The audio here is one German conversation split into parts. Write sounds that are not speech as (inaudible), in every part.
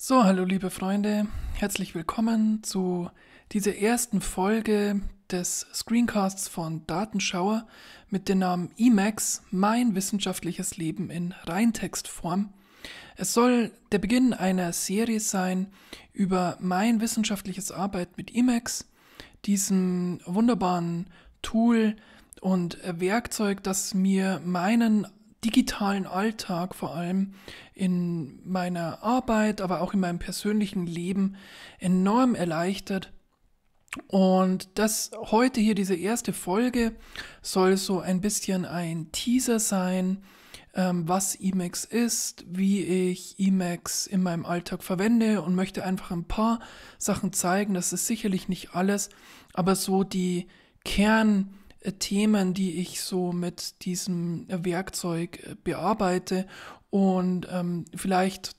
So, hallo liebe Freunde, herzlich willkommen zu dieser ersten Folge des Screencasts von Datenschauer mit dem Namen Emacs, mein wissenschaftliches Leben in Reintextform. Es soll der Beginn einer Serie sein über mein wissenschaftliches Arbeit mit Emacs, diesem wunderbaren Tool und Werkzeug, das mir meinen digitalen Alltag vor allem in meiner Arbeit, aber auch in meinem persönlichen Leben enorm erleichtert. Und das heute hier, diese erste Folge, soll so ein bisschen ein Teaser sein, ähm, was Emacs ist, wie ich Emacs in meinem Alltag verwende und möchte einfach ein paar Sachen zeigen. Das ist sicherlich nicht alles, aber so die Kern- äh, Themen, die ich so mit diesem äh, Werkzeug äh, bearbeite und ähm, vielleicht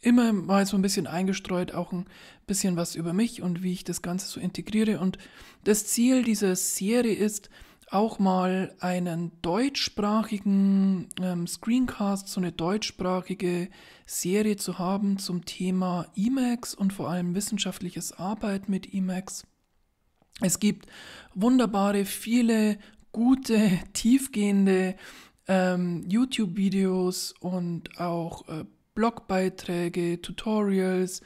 immer mal so ein bisschen eingestreut, auch ein bisschen was über mich und wie ich das Ganze so integriere. Und das Ziel dieser Serie ist, auch mal einen deutschsprachigen ähm, Screencast, so eine deutschsprachige Serie zu haben zum Thema Emacs und vor allem wissenschaftliches Arbeit mit Emacs. Es gibt wunderbare, viele gute, tiefgehende ähm, YouTube-Videos und auch äh, Blogbeiträge, Tutorials,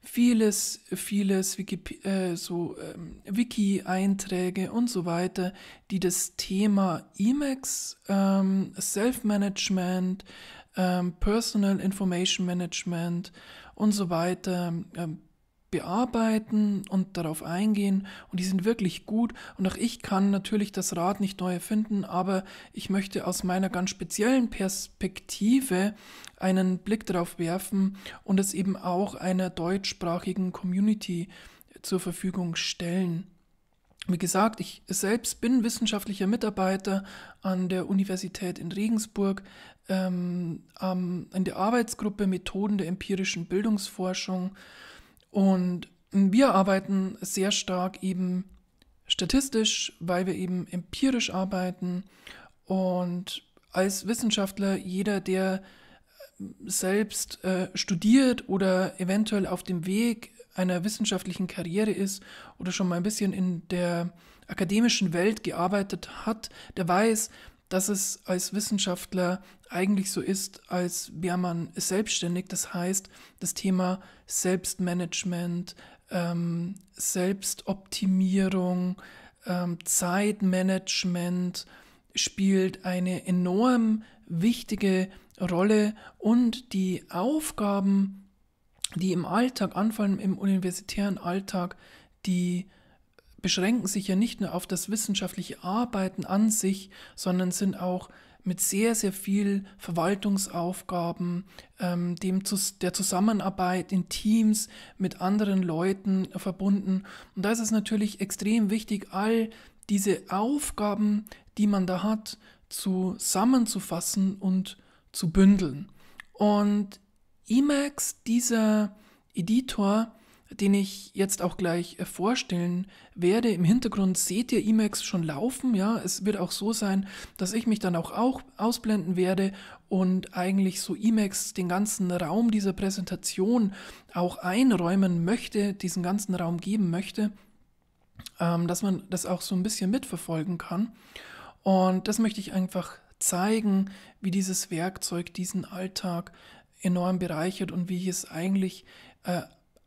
vieles, vieles Wiki, äh, so, ähm, Wiki-Einträge und so weiter, die das Thema Emacs, ähm, Self-Management, ähm, Personal Information Management und so weiter ähm, bearbeiten und darauf eingehen und die sind wirklich gut und auch ich kann natürlich das Rad nicht neu erfinden, aber ich möchte aus meiner ganz speziellen Perspektive einen Blick darauf werfen und es eben auch einer deutschsprachigen Community zur Verfügung stellen. Wie gesagt, ich selbst bin wissenschaftlicher Mitarbeiter an der Universität in Regensburg, ähm, ähm, in der Arbeitsgruppe Methoden der empirischen Bildungsforschung und wir arbeiten sehr stark eben statistisch, weil wir eben empirisch arbeiten und als Wissenschaftler jeder, der äh, selbst äh, studiert oder eventuell auf dem Weg einer wissenschaftlichen Karriere ist oder schon mal ein bisschen in der akademischen Welt gearbeitet hat, der weiß, dass es als Wissenschaftler eigentlich so ist, als wäre man selbstständig. Das heißt, das Thema Selbstmanagement, ähm, Selbstoptimierung, ähm, Zeitmanagement spielt eine enorm wichtige Rolle und die Aufgaben, die im Alltag anfallen, im universitären Alltag, die beschränken sich ja nicht nur auf das wissenschaftliche Arbeiten an sich, sondern sind auch mit sehr, sehr viel Verwaltungsaufgaben, ähm, dem der Zusammenarbeit in Teams mit anderen Leuten verbunden. Und da ist es natürlich extrem wichtig, all diese Aufgaben, die man da hat, zusammenzufassen und zu bündeln. Und Emacs, dieser Editor, den ich jetzt auch gleich äh, vorstellen werde. Im Hintergrund seht ihr Emacs schon laufen. Ja, es wird auch so sein, dass ich mich dann auch, auch ausblenden werde und eigentlich so Emacs den ganzen Raum dieser Präsentation auch einräumen möchte, diesen ganzen Raum geben möchte, ähm, dass man das auch so ein bisschen mitverfolgen kann. Und das möchte ich einfach zeigen, wie dieses Werkzeug diesen Alltag enorm bereichert und wie ich es eigentlich äh,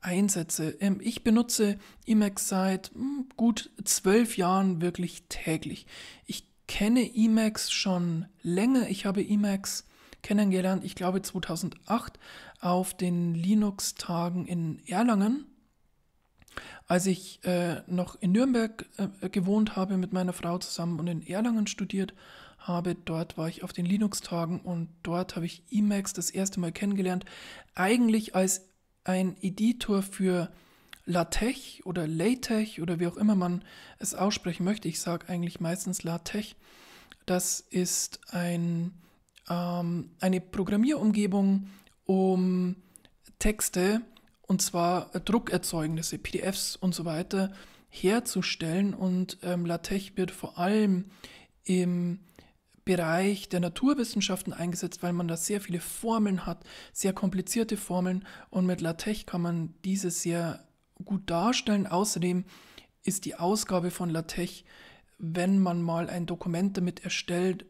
einsetze. Ähm, ich benutze Emacs seit hm, gut zwölf Jahren wirklich täglich. Ich kenne Emacs schon länger. Ich habe Emacs kennengelernt, ich glaube 2008, auf den Linux-Tagen in Erlangen. Als ich äh, noch in Nürnberg äh, gewohnt habe mit meiner Frau zusammen und in Erlangen studiert habe, dort war ich auf den Linux-Tagen und dort habe ich Emacs das erste Mal kennengelernt. Eigentlich als ein Editor für LaTeX oder LaTeX oder wie auch immer man es aussprechen möchte. Ich sage eigentlich meistens LaTeX. Das ist ein, ähm, eine Programmierumgebung, um Texte, und zwar Druckerzeugnisse, PDFs und so weiter, herzustellen. Und ähm, LaTeX wird vor allem im Bereich der Naturwissenschaften eingesetzt, weil man da sehr viele Formeln hat, sehr komplizierte Formeln und mit LaTeX kann man diese sehr gut darstellen. Außerdem ist die Ausgabe von LaTeX, wenn man mal ein Dokument damit erstellt,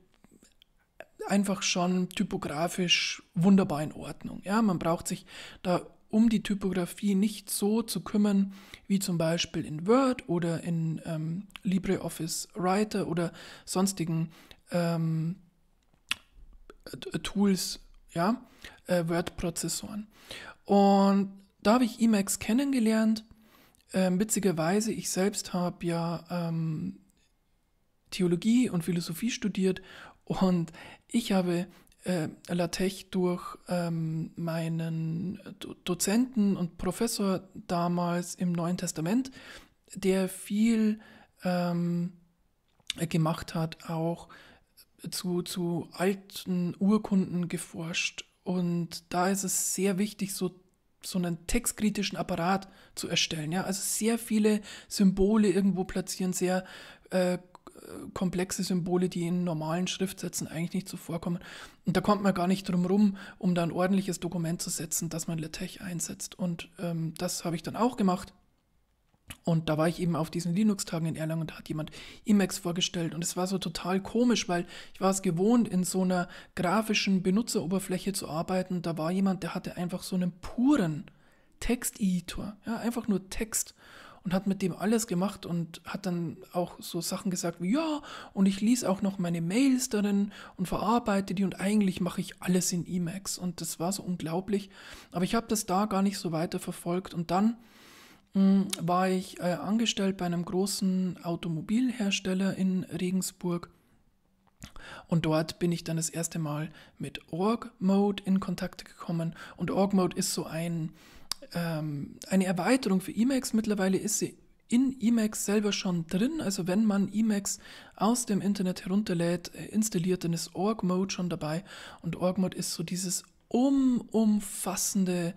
einfach schon typografisch wunderbar in Ordnung. Ja, man braucht sich da um die Typografie nicht so zu kümmern wie zum Beispiel in Word oder in ähm, LibreOffice Writer oder sonstigen ähm, äh, Tools, ja, äh, Word-Prozessoren. Und da habe ich Emacs kennengelernt. Ähm, witzigerweise, ich selbst habe ja ähm, Theologie und Philosophie studiert und ich habe äh, LaTeX durch ähm, meinen Do Dozenten und Professor damals im Neuen Testament, der viel ähm, gemacht hat, auch zu, zu alten Urkunden geforscht und da ist es sehr wichtig, so, so einen textkritischen Apparat zu erstellen. Ja? Also sehr viele Symbole irgendwo platzieren, sehr äh, komplexe Symbole, die in normalen Schriftsätzen eigentlich nicht so vorkommen. Und da kommt man gar nicht drum rum, um da ein ordentliches Dokument zu setzen, das man LaTeX einsetzt. Und ähm, das habe ich dann auch gemacht. Und da war ich eben auf diesen Linux-Tagen in Erlangen und da hat jemand Emacs vorgestellt. Und es war so total komisch, weil ich war es gewohnt, in so einer grafischen Benutzeroberfläche zu arbeiten. Da war jemand, der hatte einfach so einen puren Texteditor. Ja, einfach nur Text und hat mit dem alles gemacht und hat dann auch so Sachen gesagt wie ja und ich ließ auch noch meine Mails darin und verarbeite die und eigentlich mache ich alles in Emacs und das war so unglaublich, aber ich habe das da gar nicht so weiter verfolgt und dann hm, war ich äh, angestellt bei einem großen Automobilhersteller in Regensburg. Und dort bin ich dann das erste Mal mit Org Mode in Kontakt gekommen. Und Org Mode ist so ein, ähm, eine Erweiterung für Emacs. Mittlerweile ist sie in Emacs selber schon drin. Also wenn man Emacs aus dem Internet herunterlädt, äh, installiert, dann ist Org Mode schon dabei. Und Org Mode ist so dieses um, umfassende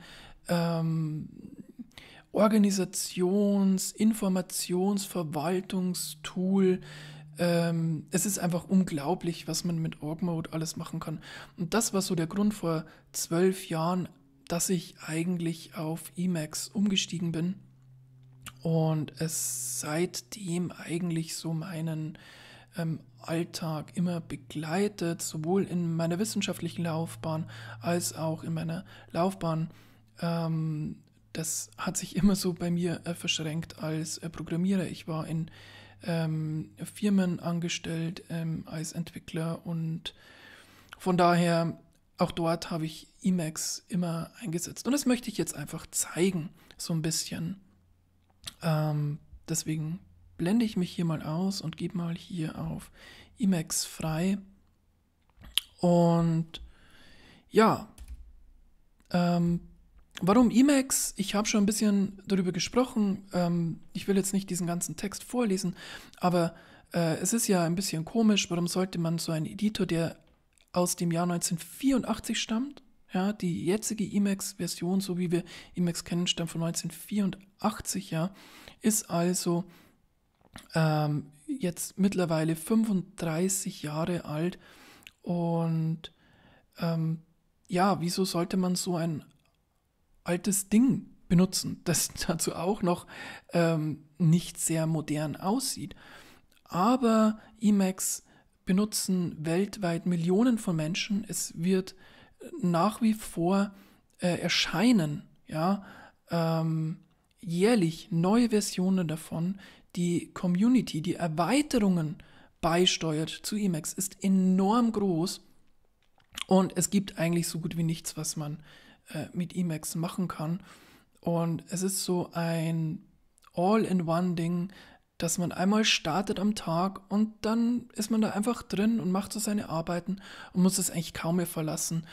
ähm, Organisations-, Informations-, Verwaltungstool. Ähm, es ist einfach unglaublich, was man mit Org-Mode alles machen kann. Und das war so der Grund vor zwölf Jahren, dass ich eigentlich auf Emacs umgestiegen bin und es seitdem eigentlich so meinen ähm, Alltag immer begleitet, sowohl in meiner wissenschaftlichen Laufbahn als auch in meiner Laufbahn ähm, das hat sich immer so bei mir äh, verschränkt als äh, Programmierer. Ich war in ähm, Firmen angestellt ähm, als Entwickler und von daher auch dort habe ich Emacs immer eingesetzt. Und das möchte ich jetzt einfach zeigen, so ein bisschen. Ähm, deswegen blende ich mich hier mal aus und gebe mal hier auf Emacs frei. Und ja, ähm, Warum Emacs? Ich habe schon ein bisschen darüber gesprochen. Ähm, ich will jetzt nicht diesen ganzen Text vorlesen, aber äh, es ist ja ein bisschen komisch, warum sollte man so einen Editor, der aus dem Jahr 1984 stammt, ja, die jetzige Emacs-Version, so wie wir Emacs kennen, stammt von 1984, ja, ist also ähm, jetzt mittlerweile 35 Jahre alt und ähm, ja, wieso sollte man so ein altes Ding benutzen, das (laughs) dazu auch noch ähm, nicht sehr modern aussieht. Aber Emacs benutzen weltweit Millionen von Menschen. Es wird äh, nach wie vor äh, erscheinen, ja, ähm, jährlich neue Versionen davon. Die Community, die Erweiterungen beisteuert zu Emacs ist enorm groß und es gibt eigentlich so gut wie nichts, was man äh, mit Emacs machen kann. Und es ist so ein All-in-One-Ding, dass man einmal startet am Tag und dann ist man da einfach drin und macht so seine Arbeiten und muss es eigentlich kaum mehr verlassen.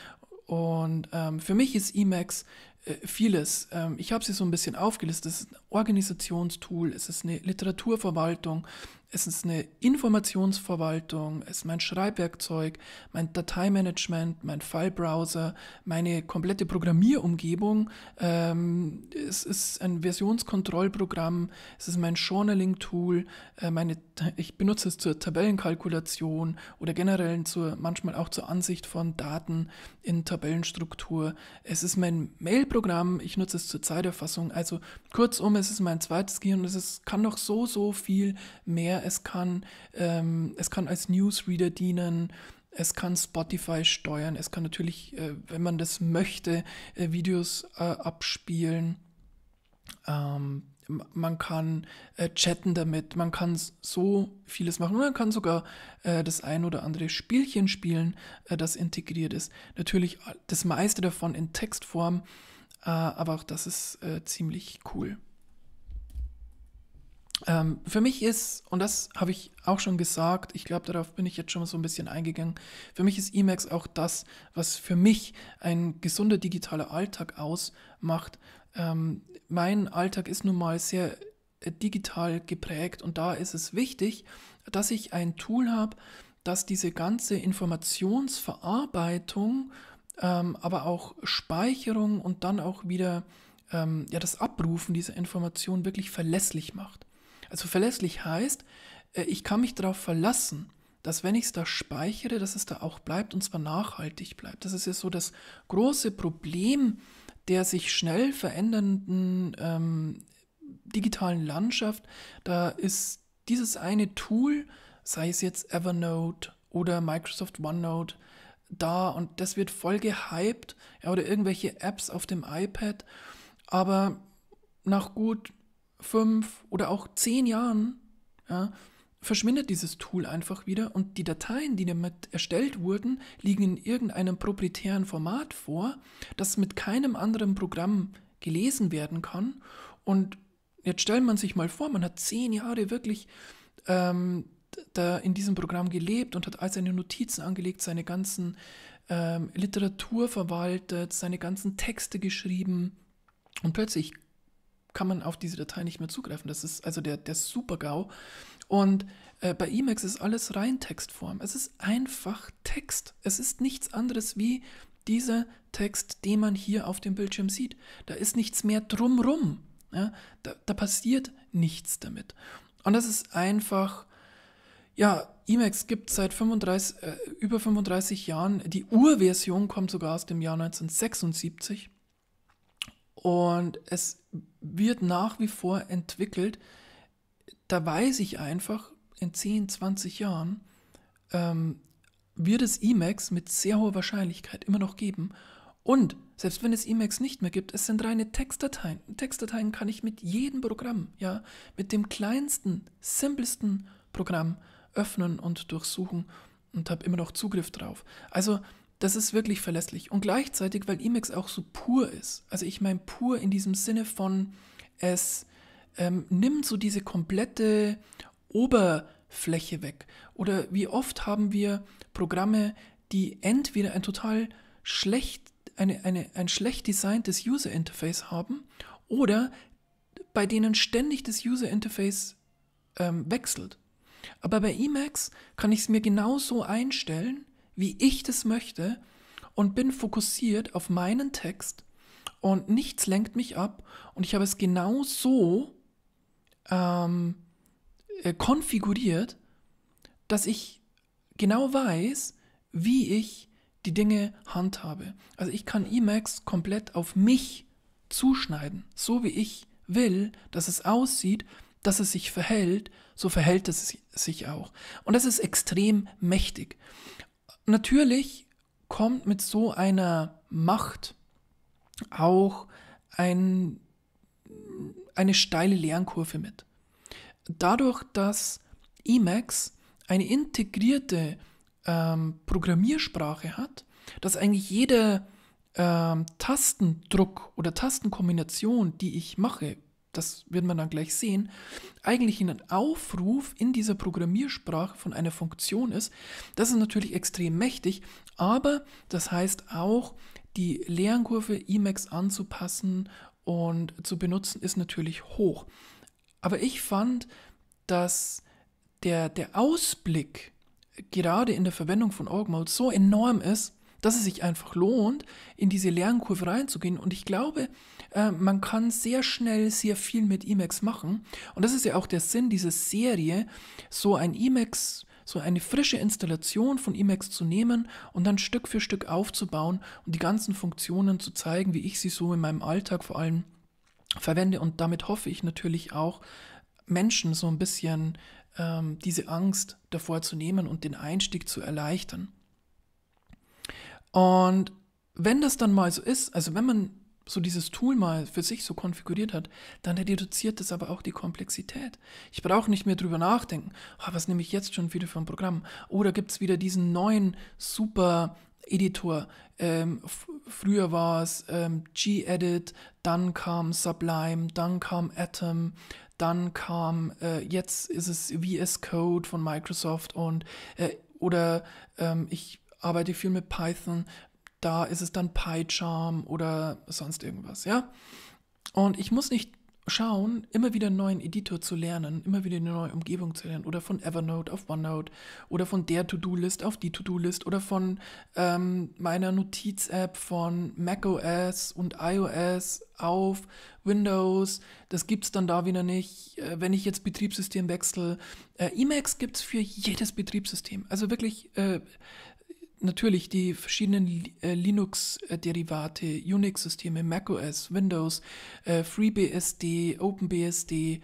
Und ähm, für mich ist Emacs äh, vieles. Ähm, ich habe sie so ein bisschen aufgelistet. Es ist ein Organisationstool, es ist eine Literaturverwaltung, es ist eine Informationsverwaltung, es ist mein Schreibwerkzeug, mein Dateimanagement, mein Filebrowser, meine komplette Programmierumgebung. Ähm, es ist ein Versionskontrollprogramm, es ist mein Journaling-Tool, äh, ich benutze es zur Tabellenkalkulation oder generell zur, manchmal auch zur Ansicht von Daten in Tabellenstruktur. Es ist mein Mail-Programm, ich nutze es zur Zeiterfassung. Also kurzum, es ist mein zweites Gehirn und es ist, kann noch so, so viel mehr es kann, ähm, es kann als Newsreader dienen, es kann Spotify steuern, es kann natürlich, äh, wenn man das möchte, äh, Videos äh, abspielen. Ähm, man kann äh, chatten damit, man kann so vieles machen. Man kann sogar äh, das ein oder andere Spielchen spielen, äh, das integriert ist. Natürlich das meiste davon in Textform, aber auch das ist ziemlich cool. Ähm, für mich ist, und das habe ich auch schon gesagt, ich glaube, darauf bin ich jetzt schon so ein bisschen eingegangen, für mich ist Emacs auch das, was für mich ein gesunder digitaler Alltag ausmacht. Ähm, mein Alltag ist nun mal sehr äh, digital geprägt und da ist es wichtig, dass ich ein Tool habe, das diese ganze Informationsverarbeitung, ähm, aber auch Speicherung und dann auch wieder ähm, ja, das Abrufen dieser Information wirklich verlässlich macht. Also verlässlich heißt, äh, ich kann mich darauf verlassen, dass wenn ich es da speichere, dass es da auch bleibt und zwar nachhaltig bleibt. Das ist ja so das große Problem der sich schnell verändernden ähm, digitalen Landschaft. Da ist dieses eine Tool, sei es jetzt Evernote oder Microsoft OneNote, da und das wird voll gehypt ja, oder irgendwelche Apps auf dem iPad. Aber nach gut fünf oder auch zehn Jahren ja, verschwindet dieses Tool einfach wieder und die Dateien, die damit erstellt wurden, liegen in irgendeinem proprietären Format vor, das mit keinem anderen Programm gelesen werden kann. Und jetzt stellt man sich mal vor, man hat zehn Jahre wirklich ähm, da in diesem Programm gelebt und hat all seine Notizen angelegt, seine ganzen ähm, Literatur verwaltet, seine ganzen Texte geschrieben. Und plötzlich kann man auf diese Datei nicht mehr zugreifen. Das ist also der, der Super-GAU. Und äh, bei Emacs ist alles rein Textform. Es ist einfach Text. Es ist nichts anderes wie dieser Text, den man hier auf dem Bildschirm sieht. Da ist nichts mehr drumrum. Ja? Da, da passiert nichts damit. Und das ist einfach, ja, Emacs gibt seit 35, äh, über 35 Jahren. Die Urversion kommt sogar aus dem Jahr 1976. Und es wird nach wie vor entwickelt. Da weiß ich einfach, in 10, 20 Jahren ähm, wird es Emacs mit sehr hoher Wahrscheinlichkeit immer noch geben. Und selbst wenn es Emacs nicht mehr gibt, es sind reine Textdateien. Textdateien kann ich mit jedem Programm, ja, mit dem kleinsten, simpelsten Programm öffnen und durchsuchen und habe immer noch Zugriff drauf. Also das ist wirklich verlässlich. Und gleichzeitig, weil Emacs auch so pur ist. Also ich meine pur in diesem Sinne von, es ähm, nimmt so diese komplette Oberfläche weg. Oder wie oft haben wir Programme, die entweder ein total schlecht, eine, eine, ein schlecht designtes User Interface haben oder bei denen ständig das User Interface ähm, wechselt. Aber bei Emacs kann ich es mir genauso einstellen, wie ich das möchte und bin fokussiert auf meinen Text und nichts lenkt mich ab und ich habe es genau so ähm, äh, konfiguriert, dass ich genau weiß, wie ich die Dinge handhabe. Also ich kann Emacs komplett auf mich zuschneiden, so wie ich will, dass es aussieht, dass es sich verhält, so verhält es sich auch. Und das ist extrem mächtig natürlich kommt mit so einer Macht auch ein, eine steile Lernkurve mit. Dadurch, dass Emacs eine integrierte ähm, Programmiersprache hat, dass eigentlich jeder ähm, Tastendruck oder Tastenkombination, die ich mache, das wird man dann gleich sehen, eigentlich ein Aufruf in dieser Programmiersprache von einer Funktion ist, das ist natürlich extrem mächtig, aber das heißt auch, die Lernkurve Emacs anzupassen und zu benutzen ist natürlich hoch. Aber ich fand, dass der, der Ausblick gerade in der Verwendung von Orgmode so enorm ist, dass es sich einfach lohnt, in diese Lernkurve reinzugehen. Und ich glaube, äh, man kann sehr schnell sehr viel mit Emacs machen. Und das ist ja auch der Sinn dieser Serie, so ein Emacs so eine frische Installation von Emacs zu nehmen und dann Stück für Stück aufzubauen und die ganzen Funktionen zu zeigen, wie ich sie so in meinem Alltag vor allem verwende. Und damit hoffe ich natürlich auch, Menschen so ein bisschen ähm, diese Angst davor zu nehmen und den Einstieg zu erleichtern. Und wenn das dann mal so ist, also wenn man so dieses Tool mal für sich so konfiguriert hat, dann reduziert das aber auch die Komplexität. Ich brauche nicht mehr drüber nachdenken, oh, was nehme ich jetzt schon wieder für ein Programm? Oder gibt es wieder diesen neuen super Editor? Ähm, früher war es ähm, G-Edit, dann kam Sublime, dann kam Atom, dann kam, äh, jetzt ist es VS Code von Microsoft und äh, oder ähm, ich arbeite ich viel mit Python. Da ist es dann PyCharm oder sonst irgendwas, ja. Und ich muss nicht schauen, immer wieder einen neuen Editor zu lernen, immer wieder eine neue Umgebung zu lernen oder von Evernote auf OneNote oder von der To-Do-List auf die To-Do-List oder von ähm, meiner Notiz-App von macOS und iOS auf Windows. Das gibt es dann da wieder nicht. Äh, wenn ich jetzt Betriebssystem wechsle, äh, Emacs gibt es für jedes Betriebssystem. Also wirklich, äh, natürlich die verschiedenen äh, Linux-Derivate, Unix-Systeme, macOS, Windows, äh, FreeBSD, OpenBSD,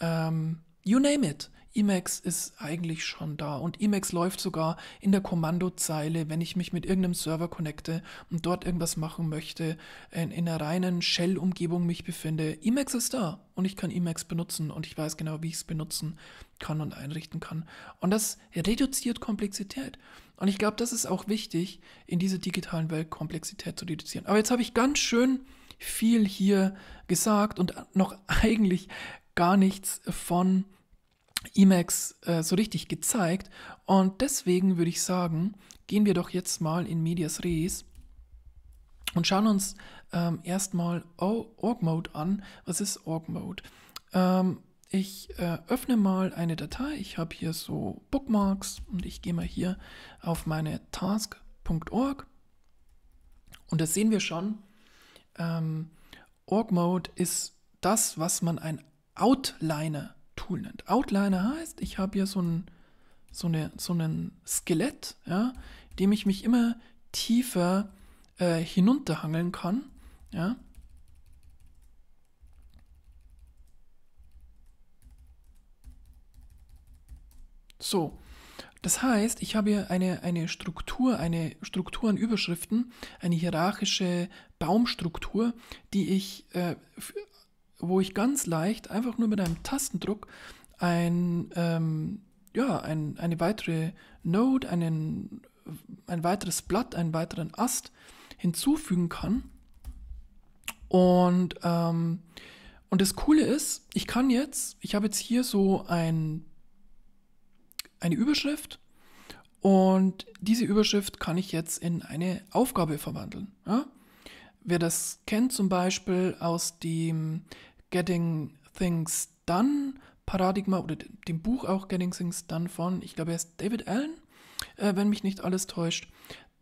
ähm, you name it. Emacs ist eigentlich schon da und Emacs läuft sogar in der Kommandozeile, wenn ich mich mit irgendeinem Server connecte und dort irgendwas machen möchte, in, in einer reinen Shell-Umgebung mich befinde. Emacs ist da und ich kann Emacs benutzen und ich weiß genau, wie ich es benutzen kann und einrichten kann. Und das reduziert Komplexität. Und ich glaube, das ist auch wichtig, in dieser digitalen Welt Komplexität zu reduzieren. Aber jetzt habe ich ganz schön viel hier gesagt und noch (laughs) eigentlich gar nichts von Emacs äh, so richtig gezeigt. Und deswegen würde ich sagen, gehen wir doch jetzt mal in Medias Res und schauen uns ähm, erstmal Org Mode an. Was ist Org Mode? Ähm, ich äh, öffne mal eine Datei. Ich habe hier so Bookmarks und ich gehe mal hier auf meine task.org und da sehen wir schon, ähm, Org Mode ist das, was man ein Outliner-Tool nennt. Outliner heißt, ich habe hier so ein so eine, so einen Skelett, ja, dem ich mich immer tiefer äh, hinunterhangeln kann, ja, So, das heißt, ich habe hier eine, eine Struktur, eine Struktur an Überschriften, eine hierarchische Baumstruktur, die ich, äh, wo ich ganz leicht einfach nur mit einem Tastendruck ein, ähm, ja, ein, eine weitere Node, einen, ein weiteres Blatt, einen weiteren Ast hinzufügen kann. Und, ähm, und das Coole ist, ich kann jetzt, ich habe jetzt hier so ein eine Überschrift und diese Überschrift kann ich jetzt in eine Aufgabe verwandeln. Ja? Wer das kennt zum Beispiel aus dem Getting Things Done Paradigma oder dem Buch auch Getting Things Done von, ich glaube, er ist David Allen, äh, wenn mich nicht alles täuscht,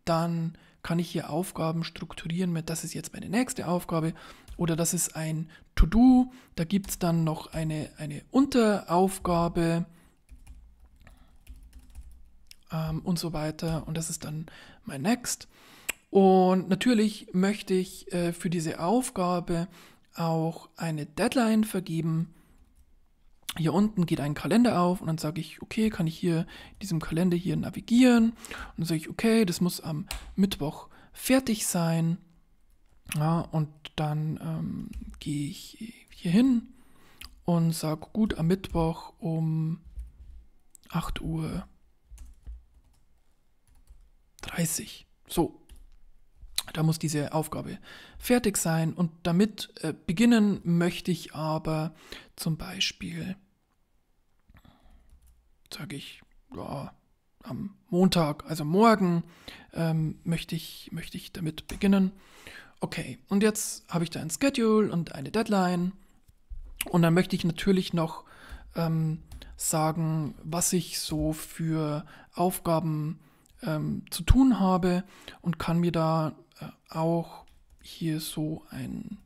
dann kann ich hier Aufgaben strukturieren mit, das ist jetzt meine nächste Aufgabe oder das ist ein To-Do, da gibt es dann noch eine, eine Unteraufgabe ähm, und so weiter. Und das ist dann mein Next. Und natürlich möchte ich äh, für diese Aufgabe auch eine Deadline vergeben. Hier unten geht ein Kalender auf und dann sage ich, okay, kann ich hier in diesem Kalender hier navigieren? Und dann sage ich, okay, das muss am Mittwoch fertig sein. Ja, und dann ähm, gehe ich hier hin und sage, gut, am Mittwoch um 8 Uhr 30. So. Da muss diese Aufgabe fertig sein und damit äh, beginnen möchte ich aber zum Beispiel, sage ich, ja, am Montag, also morgen, ähm, möchte, ich, möchte ich damit beginnen. Okay, und jetzt habe ich da ein Schedule und eine Deadline. Und dann möchte ich natürlich noch ähm, sagen, was ich so für Aufgaben ähm, zu tun habe und kann mir da äh, auch hier so ein,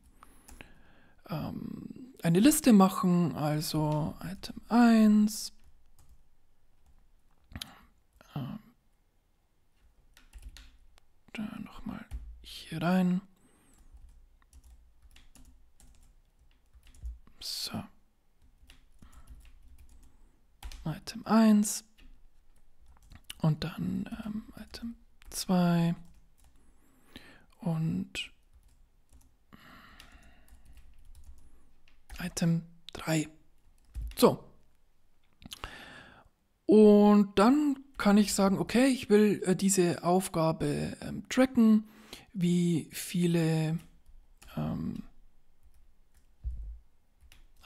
ähm, eine Liste machen, also Item 1. Ähm, da nochmal hier rein. So. Item 1. Und dann ähm, Item 2. Und Item 3. So. Und dann kann ich sagen, okay, ich will äh, diese Aufgabe ähm, tracken, wie viele ähm,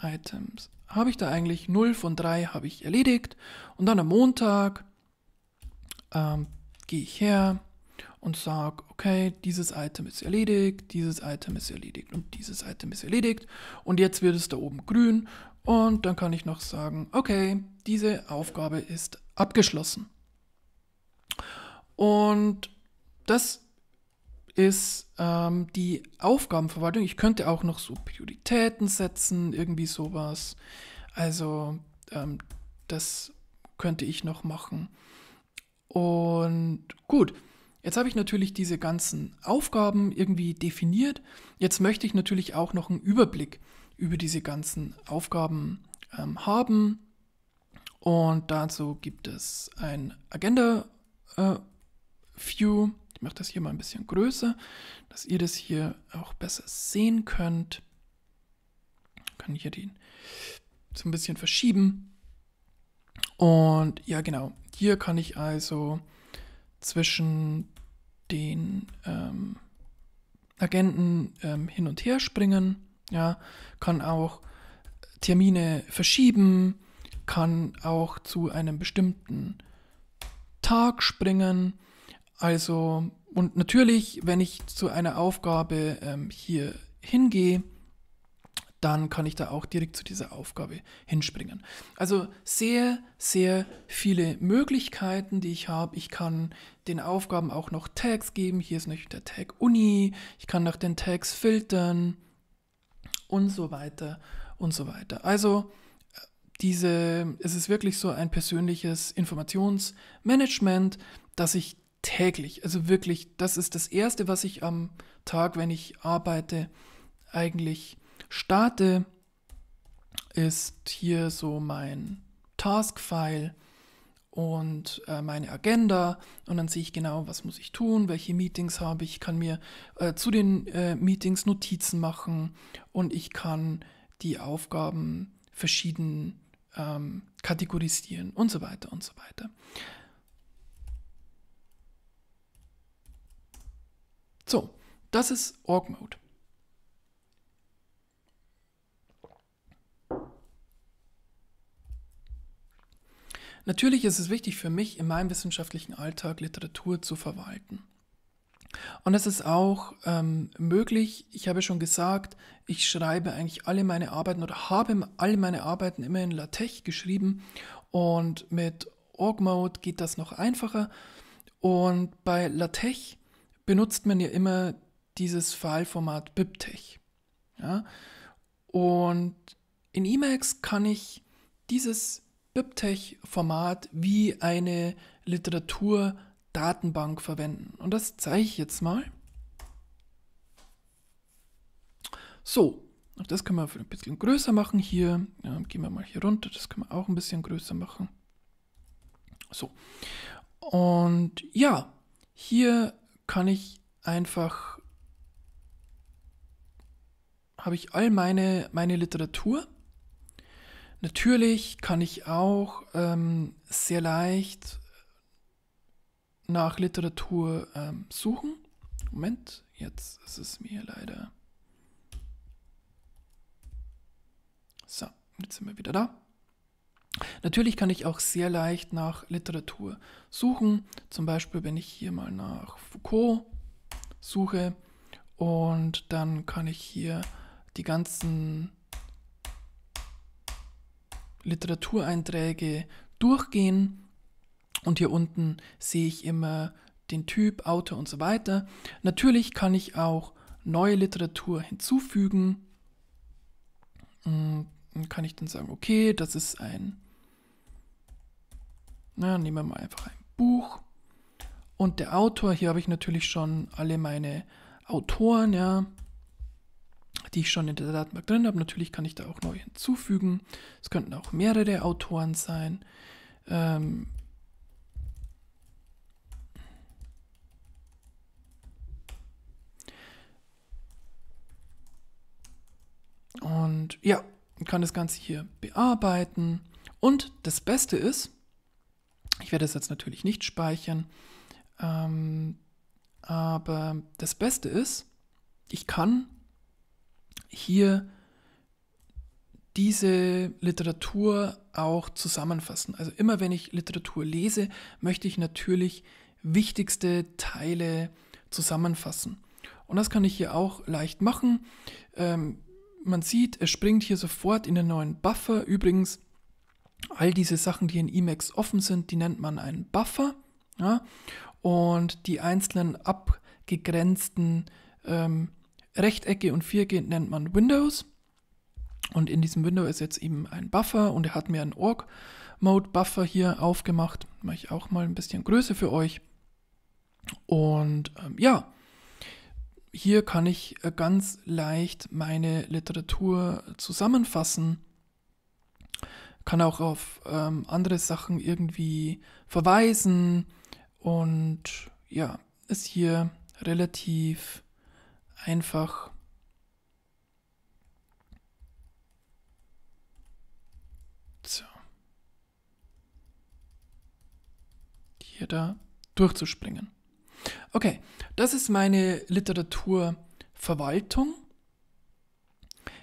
Items habe ich da eigentlich? 0 von 3 habe ich erledigt. Und dann am Montag ähm, gehe ich her und sage, okay, dieses Item ist erledigt, dieses Item ist erledigt und dieses Item ist erledigt und jetzt wird es da oben grün und dann kann ich noch sagen, okay, diese Aufgabe ist abgeschlossen. Und das ist ähm, die Aufgabenverwaltung. Ich könnte auch noch so Prioritäten setzen, irgendwie sowas. Also ähm, das könnte ich noch machen. Und gut, jetzt habe ich natürlich diese ganzen Aufgaben irgendwie definiert. Jetzt möchte ich natürlich auch noch einen Überblick über diese ganzen Aufgaben ähm, haben. Und dazu gibt es ein Agenda äh, View. Ich mache das hier mal ein bisschen größer, dass ihr das hier auch besser sehen könnt. Ich kann hier den so ein bisschen verschieben. Und ja, genau. Hier kann ich also zwischen den ähm, Agenten ähm, hin und her springen, ja, kann auch Termine verschieben, kann auch zu einem bestimmten Tag springen. Also, und natürlich, wenn ich zu einer Aufgabe ähm, hier hingehe, dann kann ich da auch direkt zu dieser Aufgabe hinspringen. Also sehr, sehr viele Möglichkeiten, die ich habe. Ich kann den Aufgaben auch noch Tags geben. Hier ist natürlich der Tag Uni. Ich kann nach den Tags filtern und so weiter und so weiter. Also äh, diese, es ist wirklich so ein persönliches Informationsmanagement, dass ich täglich, also wirklich, das ist das Erste, was ich am Tag, wenn ich arbeite, eigentlich starte, ist hier so mein Task-File und äh, meine Agenda und dann sehe ich genau, was muss ich tun, welche Meetings habe ich, kann mir äh, zu den äh, Meetings Notizen machen und ich kann die Aufgaben verschieden ähm, kategorisieren und so weiter und so weiter. So, das ist Org Mode. Natürlich ist es wichtig für mich, in meinem wissenschaftlichen Alltag Literatur zu verwalten. Und es ist auch ähm, möglich, ich habe schon gesagt, ich schreibe eigentlich alle meine Arbeiten oder habe alle meine Arbeiten immer in LaTeX geschrieben und mit Org-Mode geht das noch einfacher. Und bei LaTeX benutzt man ja immer dieses Fileformat BibTeX. Ja? Und in Emacs kann ich dieses BibTeX-Format wie eine Literaturdatenbank verwenden. Und das zeige ich jetzt mal. So, und das können wir ein bisschen größer machen hier. Ja, gehen wir mal hier runter, das können wir auch ein bisschen größer machen. So, und ja, hier kann ich einfach, habe ich all meine, meine Literatur Natürlich kann ich auch ähm, sehr leicht nach Literatur ähm, suchen. Moment, jetzt ist es mir leider. So, jetzt sind wir wieder da. Natürlich kann ich auch sehr leicht nach Literatur suchen. Zum Beispiel, wenn ich hier mal nach Foucault suche und dann kann ich hier die ganzen Literatureinträge durchgehen. Und hier unten sehe ich immer den Typ, Autor und so weiter. Natürlich kann ich auch neue Literatur hinzufügen. Hm, dann kann ich dann sagen, okay, das ist ein, na, nehmen wir mal einfach ein Buch. Und der Autor, hier habe ich natürlich schon alle meine Autoren, ja die ich schon in der Datenbank drin habe. Natürlich kann ich da auch neu hinzufügen. Es könnten auch mehrere Autoren sein. Ähm Und ja, kann das Ganze hier bearbeiten. Und das Beste ist, ich werde es jetzt natürlich nicht speichern, ähm, aber das Beste ist, ich kann hier diese Literatur auch zusammenfassen. Also immer wenn ich Literatur lese, möchte ich natürlich wichtigste Teile zusammenfassen. Und das kann ich hier auch leicht machen. Ähm, man sieht, es springt hier sofort in den neuen Buffer. Übrigens, all diese Sachen, die in Emacs offen sind, die nennt man einen Buffer. Ja? Und die einzelnen abgegrenzten ähm, Rechtecke und viergehend nennt man Windows. Und in diesem Window ist jetzt eben ein Buffer und er hat mir einen Org-Mode-Buffer hier aufgemacht. Mache ich auch mal ein bisschen Größe für euch. Und ähm, ja, hier kann ich äh, ganz leicht meine Literatur zusammenfassen, kann auch auf ähm, andere Sachen irgendwie verweisen und ja, ist hier relativ einfach so hier da durchzuspringen. Okay, das ist meine Literaturverwaltung.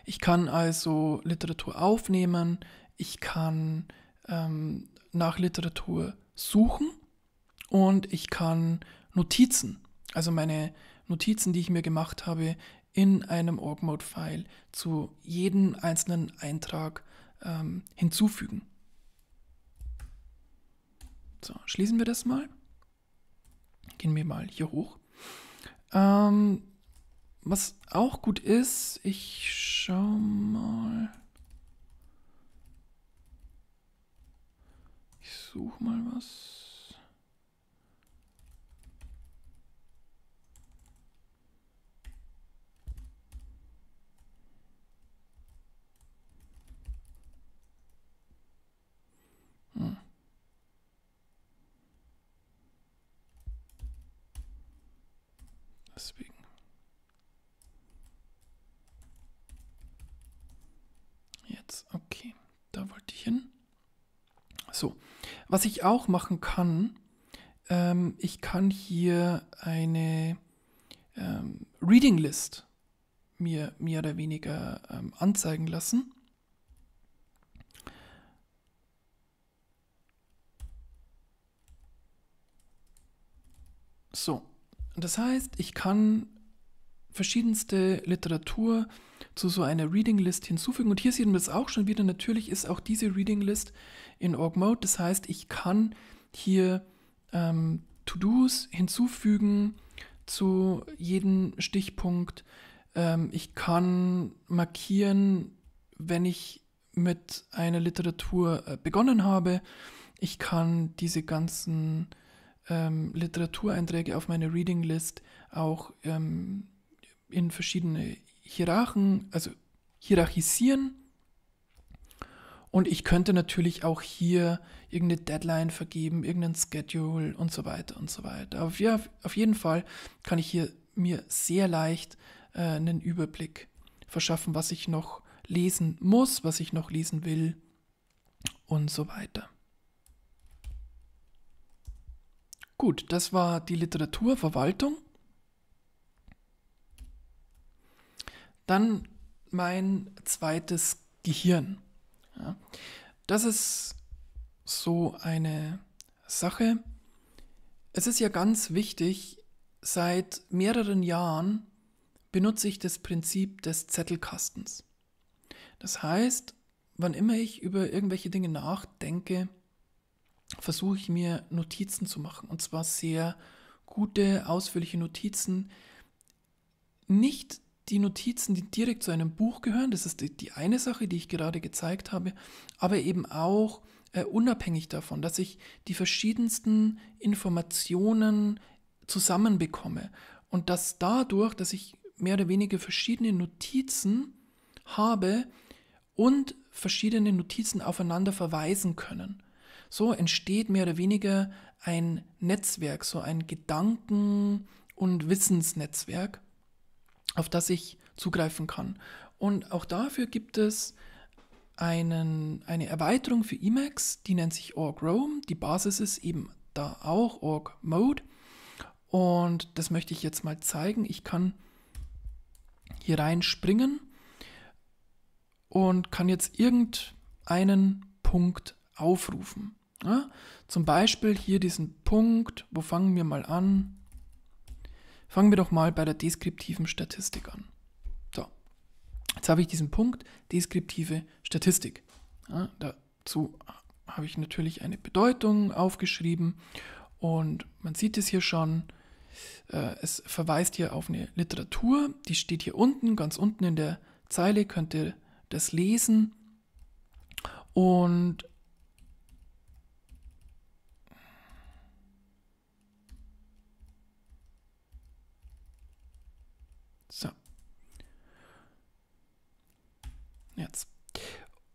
Ich kann also Literatur aufnehmen, ich kann ähm, nach Literatur suchen und ich kann Notizen, also meine Notizen, die ich mir gemacht habe, in einem Org-Mode-File zu jedem einzelnen Eintrag ähm, hinzufügen. So, schließen wir das mal. Gehen wir mal hier hoch. Ähm, was auch gut ist, ich schau mal. Ich suche mal was. rechts. Okay, da wollte ich hin. So, was ich auch machen kann, ähm, ich kann hier eine ähm, Reading List mir mehr oder weniger ähm, anzeigen lassen. So, das heißt, ich kann verschiedenste Literatur zu so einer Reading List hinzufügen. Und hier sieht man das auch schon wieder. Natürlich ist auch diese Reading List in Org Mode. Das heißt, ich kann hier ähm, To-Dos hinzufügen zu jedem Stichpunkt. Ähm, ich kann markieren, wenn ich mit einer Literatur äh, begonnen habe. Ich kann diese ganzen ähm, Literatureinträge auf meine Reading List auch ähm, in verschiedene Hierarchen, also hierarchisieren. Und ich könnte natürlich auch hier irgendeine Deadline vergeben, irgendein Schedule und so weiter und so weiter. Aber ja, auf jeden Fall kann ich hier mir sehr leicht äh, einen Überblick verschaffen, was ich noch lesen muss, was ich noch lesen will und so weiter. Gut, das war die Literaturverwaltung. Dann mein zweites Gehirn. Ja, das ist so eine Sache. Es ist ja ganz wichtig, seit mehreren Jahren benutze ich das Prinzip des Zettelkastens. Das heißt, wann immer ich über irgendwelche Dinge nachdenke, versuche ich mir Notizen zu machen. Und zwar sehr gute, ausführliche Notizen. Nicht die Notizen, die direkt zu einem Buch gehören, das ist die, die eine Sache, die ich gerade gezeigt habe, aber eben auch äh, unabhängig davon, dass ich die verschiedensten Informationen zusammenbekomme und dass dadurch, dass ich mehr oder weniger verschiedene Notizen habe und verschiedene Notizen aufeinander verweisen können. So entsteht mehr oder weniger ein Netzwerk, so ein Gedanken- und Wissensnetzwerk auf das ich zugreifen kann. Und auch dafür gibt es einen, eine Erweiterung für Emacs, die nennt sich Org Rome. Die Basis ist eben da auch Org Mode. Und das möchte ich jetzt mal zeigen. Ich kann hier reinspringen und kann jetzt irgendeinen Punkt aufrufen. Ja? Zum Beispiel hier diesen Punkt, wo fangen wir mal an? Fangen wir doch mal bei der deskriptiven Statistik an. So, jetzt habe ich diesen Punkt, deskriptive Statistik. Ja, dazu habe ich natürlich eine Bedeutung aufgeschrieben und man sieht es hier schon. Äh, es verweist hier auf eine Literatur, die steht hier unten, ganz unten in der Zeile, könnt ihr das lesen. Und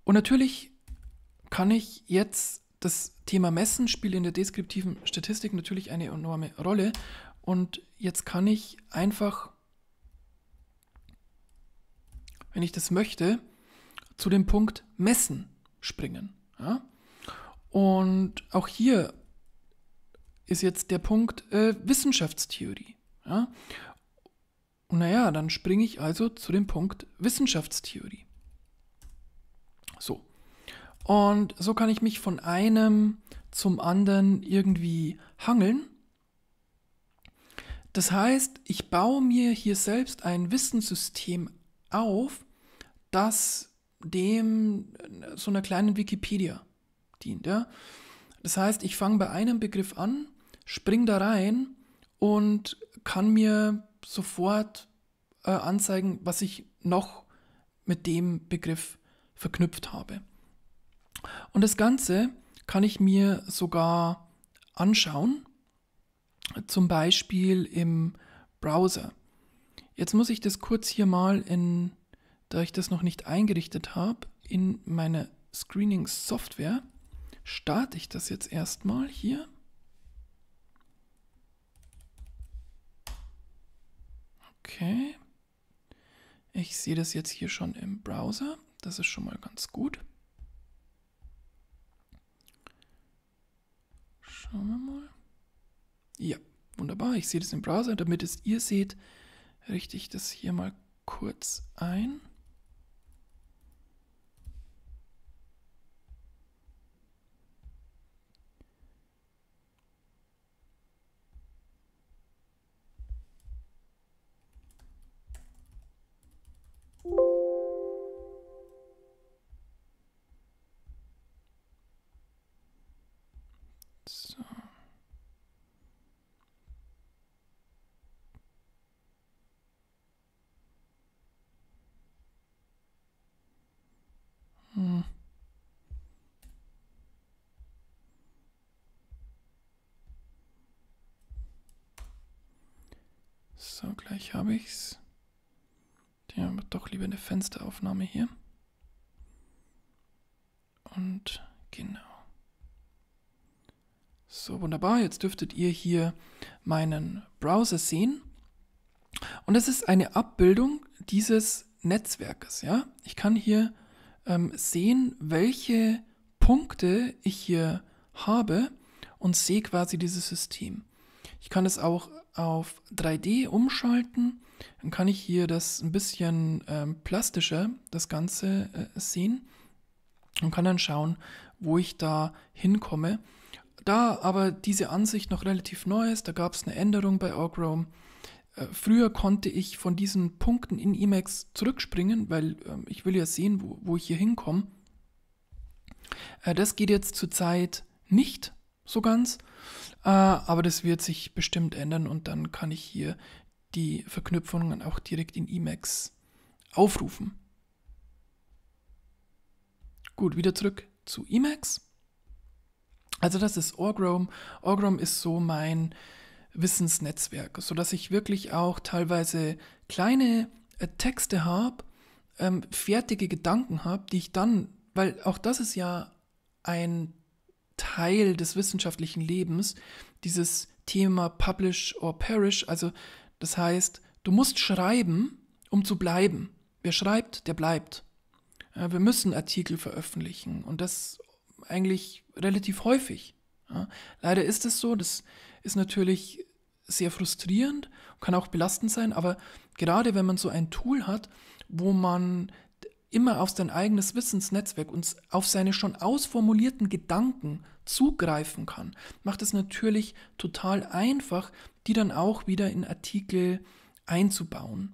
Und natürlich kann ich jetzt das Thema Messen spielt in der deskriptiven Statistik natürlich eine enorme Rolle. Und jetzt kann ich einfach, wenn ich das möchte, zu dem Punkt Messen springen. Ja? Und auch hier ist jetzt der Punkt äh, Wissenschaftstheorie. Ja? naja, dann springe ich also zu dem Punkt Wissenschaftstheorie. So. Und so kann ich mich von einem zum anderen irgendwie hangeln. Das heißt, ich baue mir hier selbst ein Wissenssystem auf, das dem so einer kleinen Wikipedia dient. Ja? Das heißt, ich fange bei einem Begriff an, spring da rein und kann mir sofort äh, anzeigen, was ich noch mit dem Begriff verknüpft habe. Und das Ganze kann ich mir sogar anschauen, zum Beispiel im Browser. Jetzt muss ich das kurz hier mal in, da ich das noch nicht eingerichtet habe, in meine Screening-Software starte ich das jetzt erstmal hier. Okay. Ich sehe das jetzt hier schon im Browser. Das ist schon mal ganz gut. Schauen wir mal. Ja, wunderbar. Ich sehe das im Browser, damit es ihr seht, richte ich das hier mal kurz ein. So, gleich habe ich's. Ja, doch lieber eine Fensteraufnahme hier. Und genau. So, wunderbar. Jetzt dürftet ihr hier meinen Browser sehen. Und es ist eine Abbildung dieses Netzwerkes. Ja? Ich kann hier ähm, sehen, welche Punkte ich hier habe und sehe quasi dieses System. Ich kann es auch auf 3D umschalten. Dann kann ich hier das ein bisschen ähm, plastischer, das Ganze äh, sehen und kann dann schauen, wo ich da hinkomme. Da aber diese Ansicht noch relativ neu ist, da gab es eine Änderung bei Orgrom. Äh, früher konnte ich von diesen Punkten in Emacs zurückspringen, weil äh, ich will ja sehen, wo, wo ich hier hinkomme. Äh, das geht jetzt zurzeit nicht so ganz. Äh, aber das wird sich bestimmt ändern und dann kann ich hier die Verknüpfungen auch direkt in Emacs aufrufen. Gut, wieder zurück zu Emacs. Also das ist Orgrom. Orgrom ist so mein Wissensnetzwerk, sodass ich wirklich auch teilweise kleine äh, Texte habe, ähm, fertige Gedanken habe, die ich dann, weil auch das ist ja ein Teil des wissenschaftlichen Lebens, dieses Thema Publish or Perish. Also das heißt, du musst schreiben, um zu bleiben. Wer schreibt, der bleibt. Wir müssen Artikel veröffentlichen und das eigentlich relativ häufig. Leider ist es so, das ist natürlich sehr frustrierend, kann auch belastend sein, aber gerade wenn man so ein Tool hat, wo man immer auf sein eigenes Wissensnetzwerk und auf seine schon ausformulierten Gedanken zugreifen kann, macht es natürlich total einfach, die dann auch wieder in Artikel einzubauen.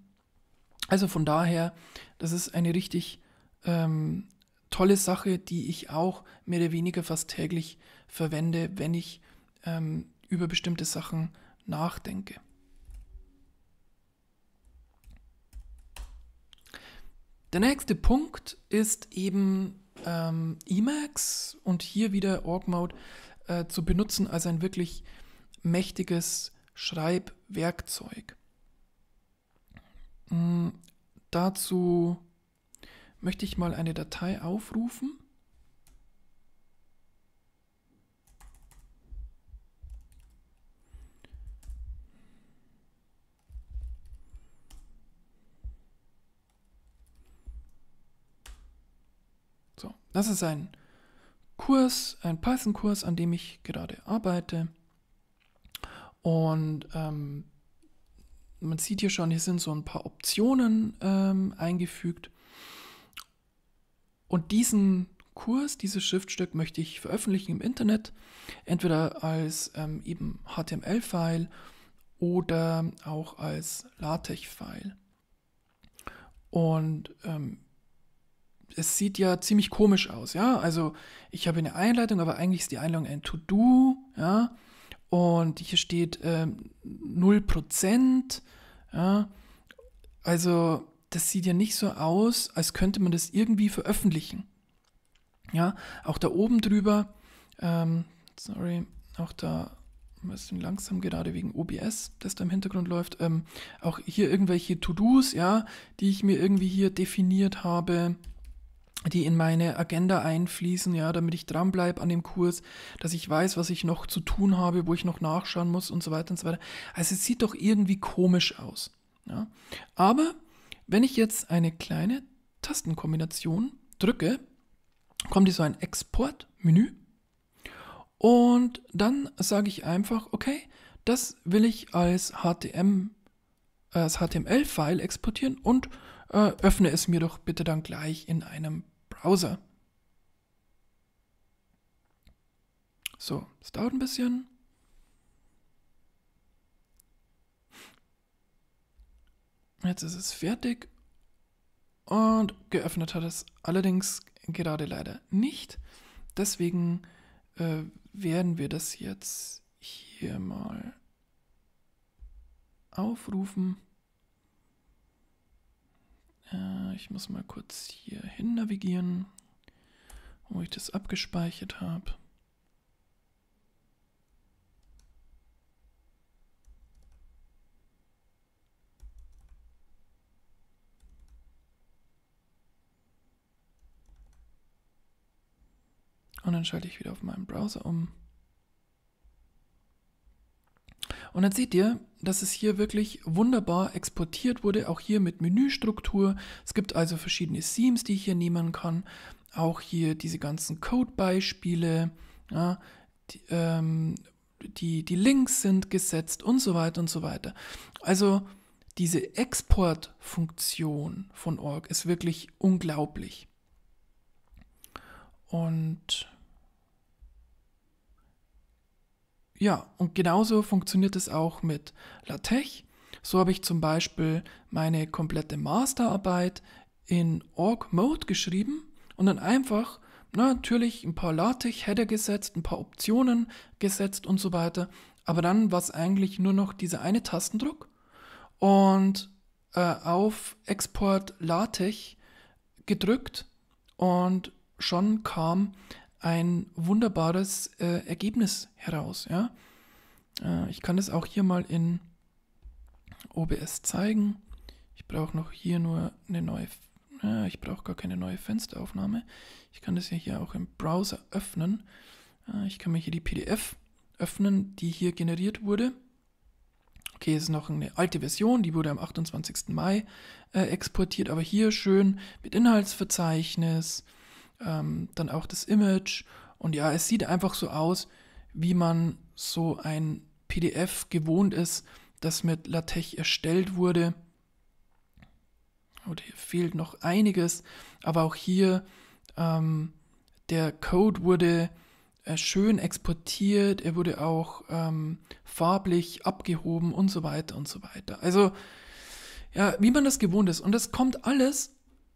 Also von daher, das ist eine richtig ähm, tolle Sache, die ich auch mehr oder weniger fast täglich verwende, wenn ich ähm, über bestimmte Sachen nachdenke. Der nächste Punkt ist eben ähm, Emacs und hier wieder Org Mode äh, zu benutzen als ein wirklich mächtiges Schreibwerkzeug. Hm, dazu möchte ich mal eine Datei aufrufen. Das ist ein Kurs, ein Python-Kurs, an dem ich gerade arbeite. Und ähm, man sieht hier schon, hier sind so ein paar Optionen ähm, eingefügt. Und diesen Kurs, dieses Schriftstück möchte ich veröffentlichen im Internet, entweder als ähm, eben HTML-File oder auch als LaTeX-File. Und ähm, es sieht ja ziemlich komisch aus, ja. Also ich habe eine Einleitung, aber eigentlich ist die Einleitung ein To-Do, ja. Und hier steht ähm, 0%, ja. Also das sieht ja nicht so aus, als könnte man das irgendwie veröffentlichen. Ja, auch da oben drüber, ähm, sorry, auch da ein bisschen langsam gerade wegen OBS, das da im Hintergrund läuft. Ähm, auch hier irgendwelche To-Dos, ja, die ich mir irgendwie hier definiert habe die in meine Agenda einfließen, ja, damit ich dranbleibe an dem Kurs, dass ich weiß, was ich noch zu tun habe, wo ich noch nachschauen muss und so weiter und so weiter. Also es sieht doch irgendwie komisch aus. Ja. Aber wenn ich jetzt eine kleine Tastenkombination drücke, kommt hier so ein Exportmenü und dann sage ich einfach, okay, das will ich als HTML äh, als HTML-File exportieren und äh, öffne es mir doch bitte dann gleich in einem Hause. So, es dauert ein bisschen. Jetzt ist es fertig und geöffnet hat es allerdings gerade leider nicht. Deswegen äh, werden wir das jetzt hier mal aufrufen. Äh, ich muss mal kurz hier hin navigieren, wo ich das abgespeichert habe. Und dann schalte ich wieder auf meinen Browser um. Und dann seht ihr, dass es hier wirklich wunderbar exportiert wurde, auch hier mit Menüstruktur. Es gibt also verschiedene Themes, die ich hier nehmen kann. Auch hier diese ganzen Codebeispiele, ja, die, ähm, die, die Links sind gesetzt und so weiter und so weiter. Also diese Exportfunktion von Org ist wirklich unglaublich. Und Ja, und genauso funktioniert es auch mit LaTeX. So habe ich zum Beispiel meine komplette Masterarbeit in Org Mode geschrieben und dann einfach na, natürlich ein paar LaTeX-Header gesetzt, ein paar Optionen gesetzt und so weiter. Aber dann war es eigentlich nur noch dieser eine Tastendruck und äh, auf Export LaTeX gedrückt und schon kam ein wunderbares äh, Ergebnis heraus. Ja? Äh, ich kann das auch hier mal in OBS zeigen. Ich brauche noch hier nur eine neue, äh, ich brauche gar keine neue Fensteraufnahme. Ich kann das ja hier auch im Browser öffnen. Äh, ich kann mir hier die PDF öffnen, die hier generiert wurde. Okay, es ist noch eine alte Version, die wurde am 28. Mai äh, exportiert, aber hier schön mit Inhaltsverzeichnis, ähm, dann auch das Image. Und ja, es sieht einfach so aus, wie man so ein PDF gewohnt ist, das mit LaTeX erstellt wurde. Und hier fehlt noch einiges, aber auch hier ähm, der Code wurde äh, schön exportiert, er wurde auch ähm, farblich abgehoben und so weiter und so weiter. Also ja, wie man das gewohnt ist. Und das kommt alles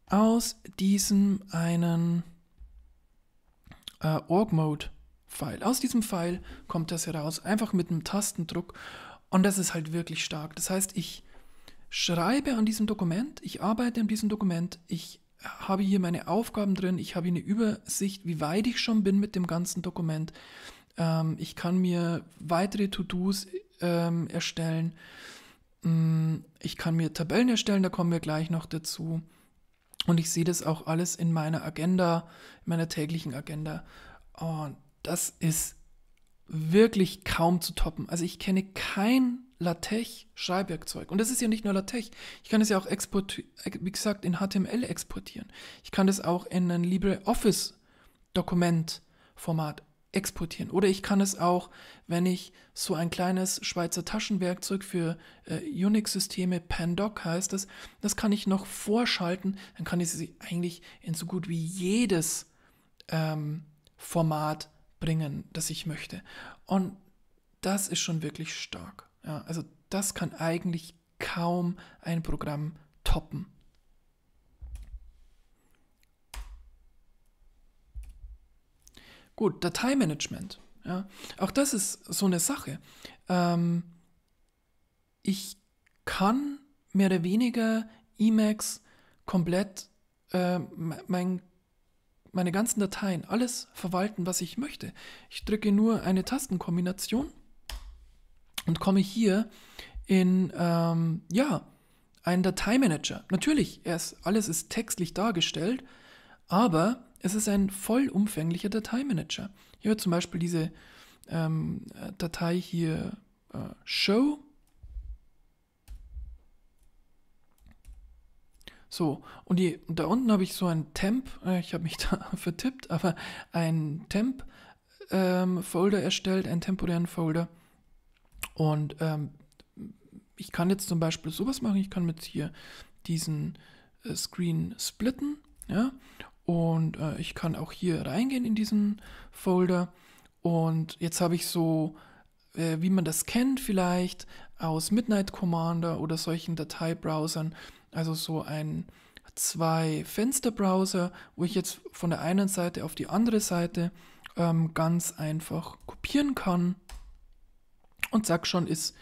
aus diesem einen äh, Org-Mode-File. Aus diesem File kommt das heraus, einfach mit einem Tastendruck. Und das ist halt wirklich stark. Das heißt, ich schreibe an diesem Dokument, ich arbeite an diesem Dokument, ich habe hier meine Aufgaben drin, ich habe hier eine Übersicht, wie weit ich schon bin mit dem ganzen Dokument. Ähm, ich kann mir weitere To-Dos ähm, erstellen. Mm, ich kann mir Tabellen erstellen, da kommen wir gleich noch dazu. Und ich sehe das auch alles in meiner Agenda, in meiner täglichen Agenda. Und das ist wirklich kaum zu toppen. Also ich kenne kein LaTeX-Schreibwerkzeug. Und das ist ja nicht nur LaTeX. Ich kann es ja auch exportieren, wie gesagt, in HTML exportieren. Ich kann das auch in ein LibreOffice-Dokument Format exportieren. Oder ich kann es auch, wenn ich so ein kleines Schweizer Taschenwerkzeug für äh, Unix-Systeme, Pandoc heißt es, das, kann ich noch vorschalten, dann kann ich sie eigentlich in so gut wie jedes ähm, Format bringen, das ich möchte. Und das ist schon wirklich stark. Ja, also das kann eigentlich kaum ein Programm toppen. Gut, Dateimanagement. Ja, auch das ist so eine Sache. Ähm, ich kann mehr oder weniger Emacs komplett äh, mein, meine ganzen Dateien, alles verwalten, was ich möchte. Ich drücke nur eine Tastenkombination und komme hier in ähm, ja, einen Dateimanager. Natürlich, ist, alles ist textlich dargestellt, aber es ist ein vollumfänglicher Dateimanager. Hier wird zum Beispiel diese ähm, äh, Datei hier äh, Show. So, und die, da unten habe ich so ein Temp, äh, ich habe mich (laughs) da vertippt, aber ein Temp-Folder ähm, erstellt, einen temporären Folder. Und ähm, ich kann jetzt zum Beispiel sowas machen, ich kann mit hier diesen äh, Screen splitten, ja, und äh, ich kann auch hier reingehen in diesen Folder. Und jetzt habe ich so, äh, wie man das kennt vielleicht aus Midnight Commander oder solchen Dateibrowsern, also so ein zwei Fensterbrowser, wo ich jetzt von der einen Seite auf die andere Seite ähm, ganz einfach kopieren kann. Und zack, schon ist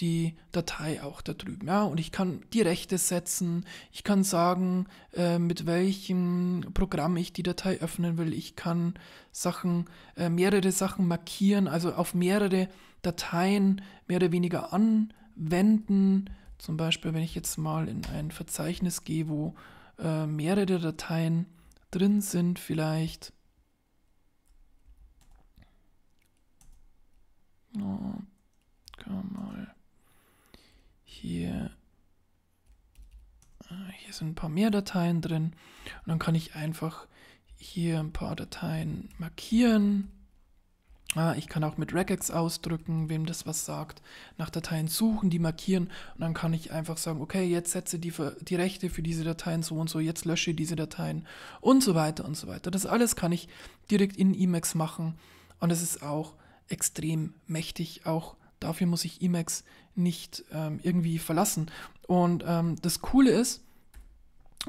die Datei auch da drüben. Ja? Und ich kann die Rechte setzen, ich kann sagen, äh, mit welchem Programm ich die Datei öffnen will, ich kann Sachen, äh, mehrere Sachen markieren, also auf mehrere Dateien mehr oder weniger anwenden. Zum Beispiel, wenn ich jetzt mal in ein Verzeichnis gehe, wo äh, mehrere Dateien drin sind, vielleicht. Oh, kann mal hier, ah, hier sind ein paar mehr Dateien drin. Und dann kann ich einfach hier ein paar Dateien markieren. Ah, ich kann auch mit Regex ausdrücken, wem das was sagt, nach Dateien suchen, die markieren und dann kann ich einfach sagen, okay, jetzt setze die, die Rechte für diese Dateien so und so, jetzt lösche diese Dateien und so weiter und so weiter. Das alles kann ich direkt in Emacs machen und es ist auch extrem mächtig, auch dafür muss ich Emacs nicht ähm, irgendwie verlassen. Und ähm, das Coole ist,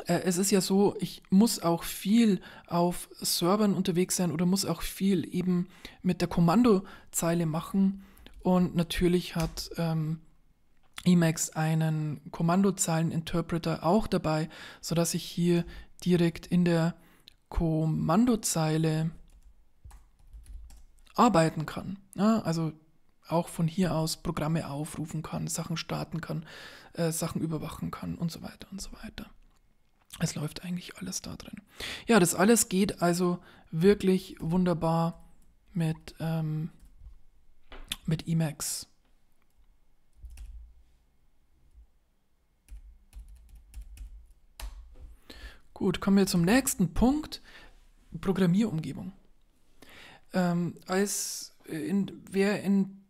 äh, es ist ja so, ich muss auch viel auf Servern unterwegs sein oder muss auch viel eben mit der Kommandozeile machen. Und natürlich hat ähm, Emacs einen Kommandozeilen-Interpreter auch dabei, sodass ich hier direkt in der Kommandozeile arbeiten kann. Ja, also auch von hier aus Programme aufrufen kann, Sachen starten kann, äh, Sachen überwachen kann und so weiter und so weiter. Es läuft eigentlich alles da drin. Ja, das alles geht also wirklich wunderbar mit, ähm, mit Emacs. Gut, kommen wir zum nächsten Punkt. Programmierumgebung. Ähm, als äh, in, wer in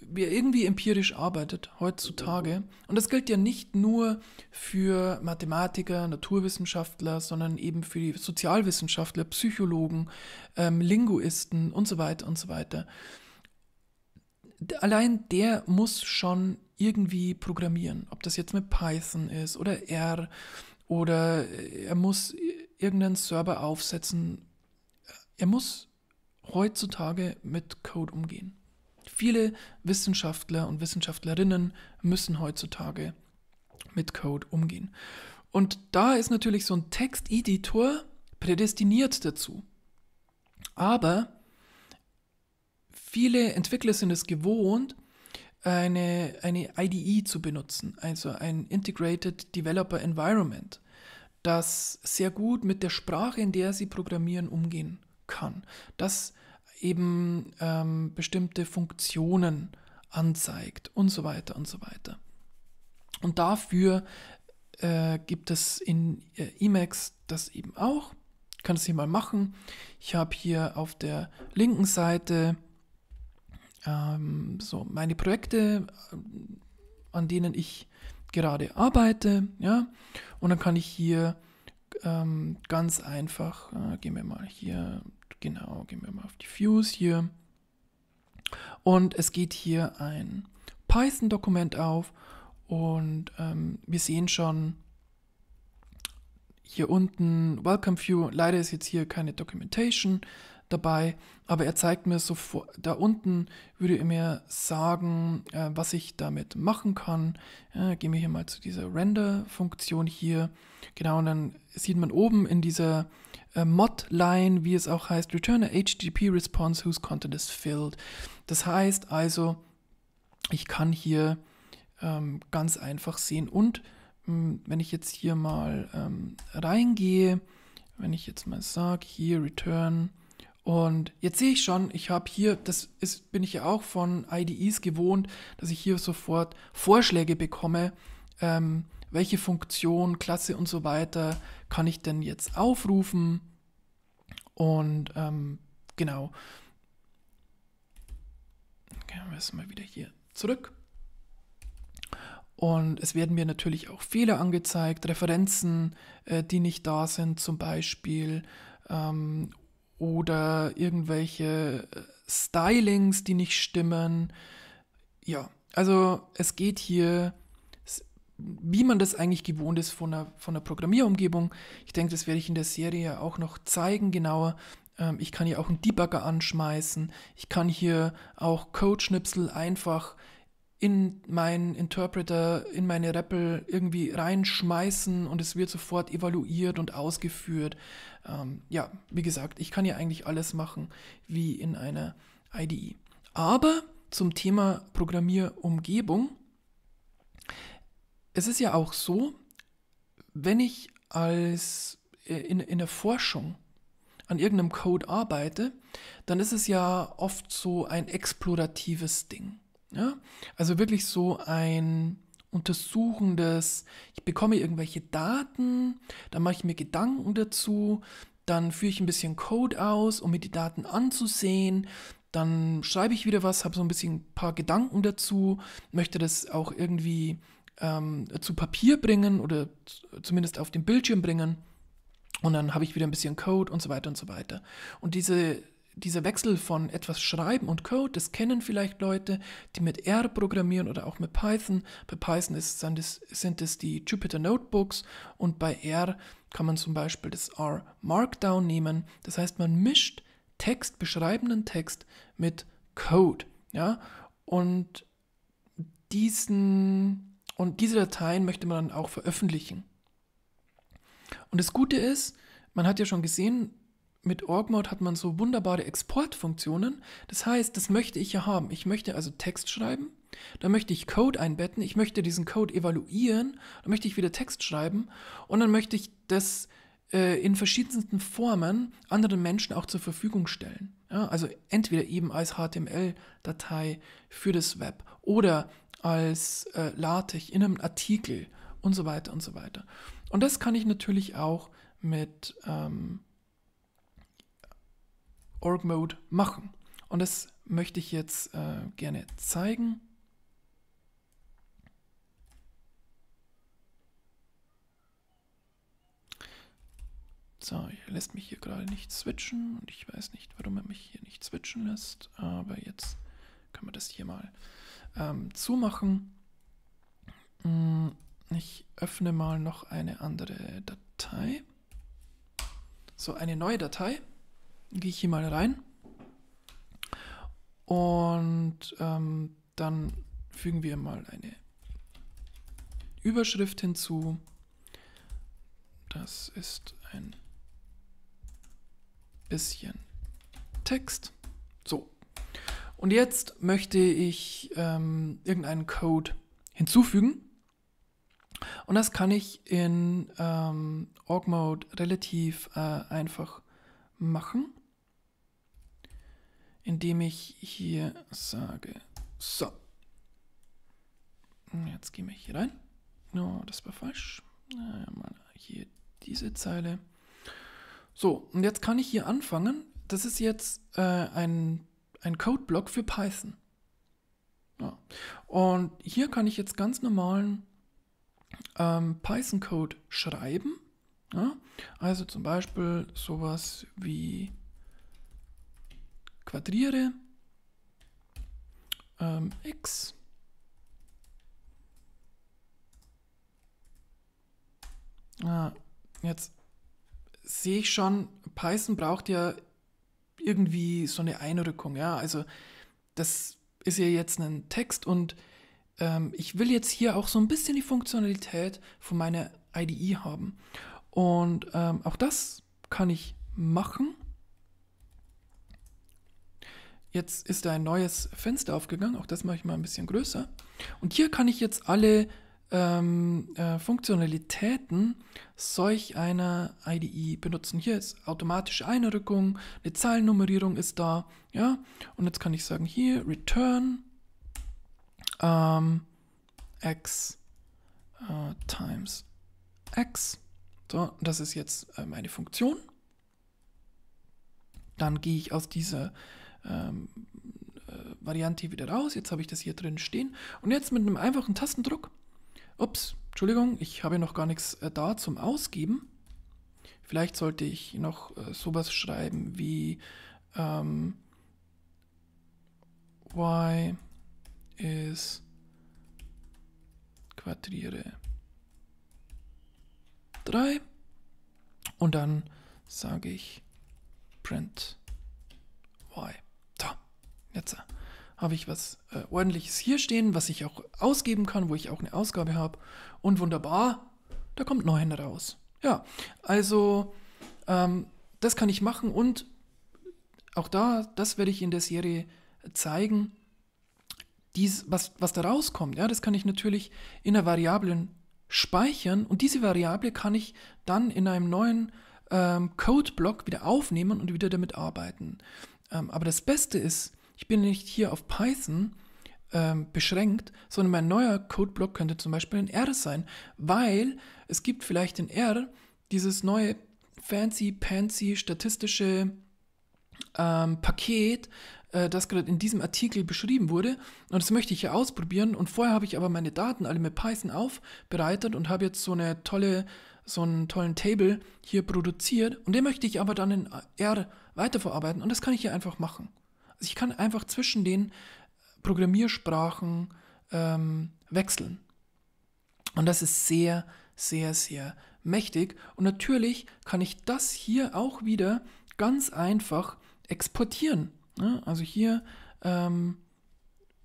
wir irgendwie empirisch arbeitet heutzutage. Und das gilt ja nicht nur für Mathematiker, Naturwissenschaftler, sondern eben für die Sozialwissenschaftler, Psychologen, ähm, Linguisten und so weiter und so weiter. Allein der muss schon irgendwie programmieren, ob das jetzt mit Python ist oder R oder äh, er muss irgendeinen Server aufsetzen. Er muss heutzutage mit Code umgehen. Viele Wissenschaftler und Wissenschaftlerinnen müssen heutzutage mit Code umgehen. Und da ist natürlich so ein Texteditor prädestiniert dazu. Aber viele Entwickler sind es gewohnt, eine, eine IDE zu benutzen, also ein Integrated Developer Environment, das sehr gut mit der Sprache, in der sie programmieren, umgehen kann. Das ist eben ähm, bestimmte Funktionen anzeigt und so weiter und so weiter. Und dafür äh, gibt es in äh, Emacs das eben auch. Ich kann es hier mal machen. Ich habe hier auf der linken Seite ähm, so meine Projekte, an denen ich gerade arbeite. Ja? Und dann kann ich hier ähm, ganz einfach, äh, gehen wir mal hier Genau, gehen wir mal auf die Views hier. Und es geht hier ein Python-Dokument auf und ähm, wir sehen schon hier unten Welcome View. Leider ist jetzt hier keine Documentation dabei, aber er zeigt mir sofort, da unten würde er mir sagen, äh, was ich damit machen kann. Äh, gehen wir hier mal zu dieser Render-Funktion hier. Genau, und dann sieht man oben in dieser äh, Mod-Line, wie es auch heißt, Return a HTTP Response whose content is filled. Das heißt also, ich kann hier ähm, ganz einfach sehen und mh, hm, wenn ich jetzt hier mal ähm, reingehe, wenn ich jetzt mal sage, hier Return und jetzt sehe ich schon, ich habe hier, das ist, bin ich ja auch von IDEs gewohnt, dass ich hier sofort Vorschläge bekomme, ähm, welche Funktion, Klasse und so weiter kann ich denn jetzt aufrufen. Und ähm, genau, gehen wir es mal wieder hier zurück. Und es werden mir natürlich auch Fehler angezeigt, Referenzen, äh, die nicht da sind zum Beispiel, ähm, oder irgendwelche äh, Stylings, die nicht stimmen. Ja, also es geht hier wie man das eigentlich gewohnt ist von einer, von einer Programmierumgebung. Ich denke, das werde ich in der Serie auch noch zeigen genauer. Ähm, ich kann hier auch einen Debugger anschmeißen. Ich kann hier auch Code-Schnipsel einfach in meinen Interpreter, in meine REPL irgendwie reinschmeißen und es wird sofort evaluiert und ausgeführt. Ähm, ja, wie gesagt, ich kann hier eigentlich alles machen wie in einer IDE. Aber zum Thema Programmierumgebung es ist ja auch so, wenn ich als äh, in, in der Forschung an irgendeinem Code arbeite, dann ist es ja oft so ein exploratives Ding. Ja? Also wirklich so ein untersuchendes, ich bekomme irgendwelche Daten, dann mache ich mir Gedanken dazu, dann führe ich ein bisschen Code aus, um mir die Daten anzusehen, dann schreibe ich wieder was, habe so ein bisschen ein paar Gedanken dazu, möchte das auch irgendwie ähm, zu Papier bringen oder zumindest auf den Bildschirm bringen. Und dann habe ich wieder ein bisschen Code und so weiter und so weiter. Und diese, dieser Wechsel von etwas Schreiben und Code, das kennen vielleicht Leute, die mit R programmieren oder auch mit Python. Bei Python ist, sind, es, sind es die Jupyter Notebooks und bei R kann man zum Beispiel das R Markdown nehmen. Das heißt, man mischt Text, beschreibenden Text mit Code. Ja? Und diesen, und diese Dateien möchte man dann auch veröffentlichen. Und das Gute ist, man hat ja schon gesehen, mit Orgmod hat man so wunderbare Exportfunktionen. Das heißt, das möchte ich ja haben. Ich möchte also Text schreiben, dann möchte ich Code einbetten, ich möchte diesen Code evaluieren, dann möchte ich wieder Text schreiben und dann möchte ich das äh, in verschiedensten Formen anderen Menschen auch zur Verfügung stellen. Ja, also entweder eben als HTML-Datei für das Web oder als äh, LaTeX in einem Artikel und so weiter und so weiter. Und das kann ich natürlich auch mit ähm, Org Mode machen. Und das möchte ich jetzt äh, gerne zeigen. So, er lässt mich hier gerade nicht switchen und ich weiß nicht, warum er mich hier nicht switchen lässt, aber jetzt können wir das hier mal ähm, zumachen. Mm, ich öffne mal noch eine andere Datei. So, eine neue Datei. Gehe ich hier mal rein. Und ähm, dann fügen wir mal eine Überschrift hinzu. Das ist ein bisschen Text. So. Und jetzt möchte ich ähm, irgendeinen Code hinzufügen. Und das kann ich in ähm, Org Mode relativ äh, einfach machen, indem ich hier sage, so, jetzt gehen wir hier rein. No, das war falsch. mal hier diese Zeile. So, und jetzt kann ich hier anfangen. Das ist jetzt äh, ein ein Codeblock für Python. Ja. Und hier kann ich jetzt ganz normalen ähm, Python-Code schreiben. Ja. Also zum Beispiel sowas wie quadriere ähm, x Ah, jetzt sehe ich schon, Python braucht ja irgendwie so eine Einrückung. Ja, also das ist ja jetzt ein Text und ähm, ich will jetzt hier auch so ein bisschen die Funktionalität von meiner IDE haben. Und ähm, auch das kann ich machen. Jetzt ist da ein neues Fenster aufgegangen. Auch das mache ich mal ein bisschen größer. Und hier kann ich jetzt alle ähm, äh, Funktionalitäten solch einer IDE benutzen. Hier ist automatische Einrückung, eine Zahlennummerierung ist da, ja, und jetzt kann ich sagen, hier return ähm, x äh, times x. So, das ist jetzt äh, meine Funktion. Dann gehe ich aus dieser ähm, äh, Variante wieder raus. Jetzt habe ich das hier drin stehen. Und jetzt mit einem einfachen Tastendruck Ups, Entschuldigung, ich habe noch gar nichts äh, da zum Ausgeben. Vielleicht sollte ich noch äh, sowas schreiben wie ähm, y ist Quadriere 3 und dann sage ich print y. So, jetzt habe ich was äh, ordentliches hier stehen, was ich auch ausgeben kann, wo ich auch eine Ausgabe habe. Und wunderbar, da kommt neun raus. Ja, also ähm, das kann ich machen und auch da, das werde ich in der Serie zeigen, dies, was, was da rauskommt. Ja, das kann ich natürlich in einer Variablen speichern und diese Variable kann ich dann in einem neuen ähm, Codeblock wieder aufnehmen und wieder damit arbeiten. Ähm, aber das Beste ist, ich bin nicht hier auf Python ähm, beschränkt, sondern mein neuer Codeblock könnte zum Beispiel in R sein, weil es gibt vielleicht in R dieses neue fancy, pansy statistische ähm, Paket, äh, das gerade in diesem Artikel beschrieben wurde. Und das möchte ich hier ausprobieren. Und vorher habe ich aber meine Daten alle mit Python aufbereitet und habe jetzt so eine tolle, so einen tollen Table hier produziert. Und den möchte ich aber dann in R weiterverarbeiten. Und das kann ich hier einfach machen. Also ich kann einfach zwischen den äh, Programmiersprachen ähm, wechseln. Und das ist sehr, sehr, sehr mächtig. Und natürlich kann ich das hier auch wieder ganz einfach exportieren. Ne? Also hier ähm,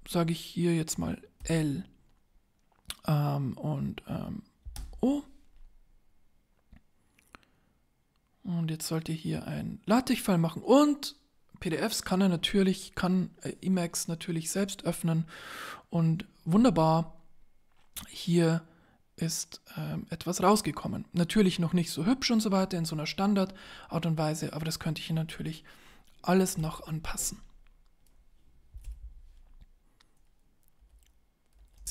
sage ich hier jetzt mal L ähm, und ähm, O. Und jetzt sollte hier ein latex machen und PDFs kann er natürlich, kann äh, Emacs natürlich selbst öffnen und wunderbar, hier ist ähm, etwas rausgekommen. Natürlich noch nicht so hübsch und so weiter in so einer Standardart und Weise, aber das könnte ich hier natürlich alles noch anpassen.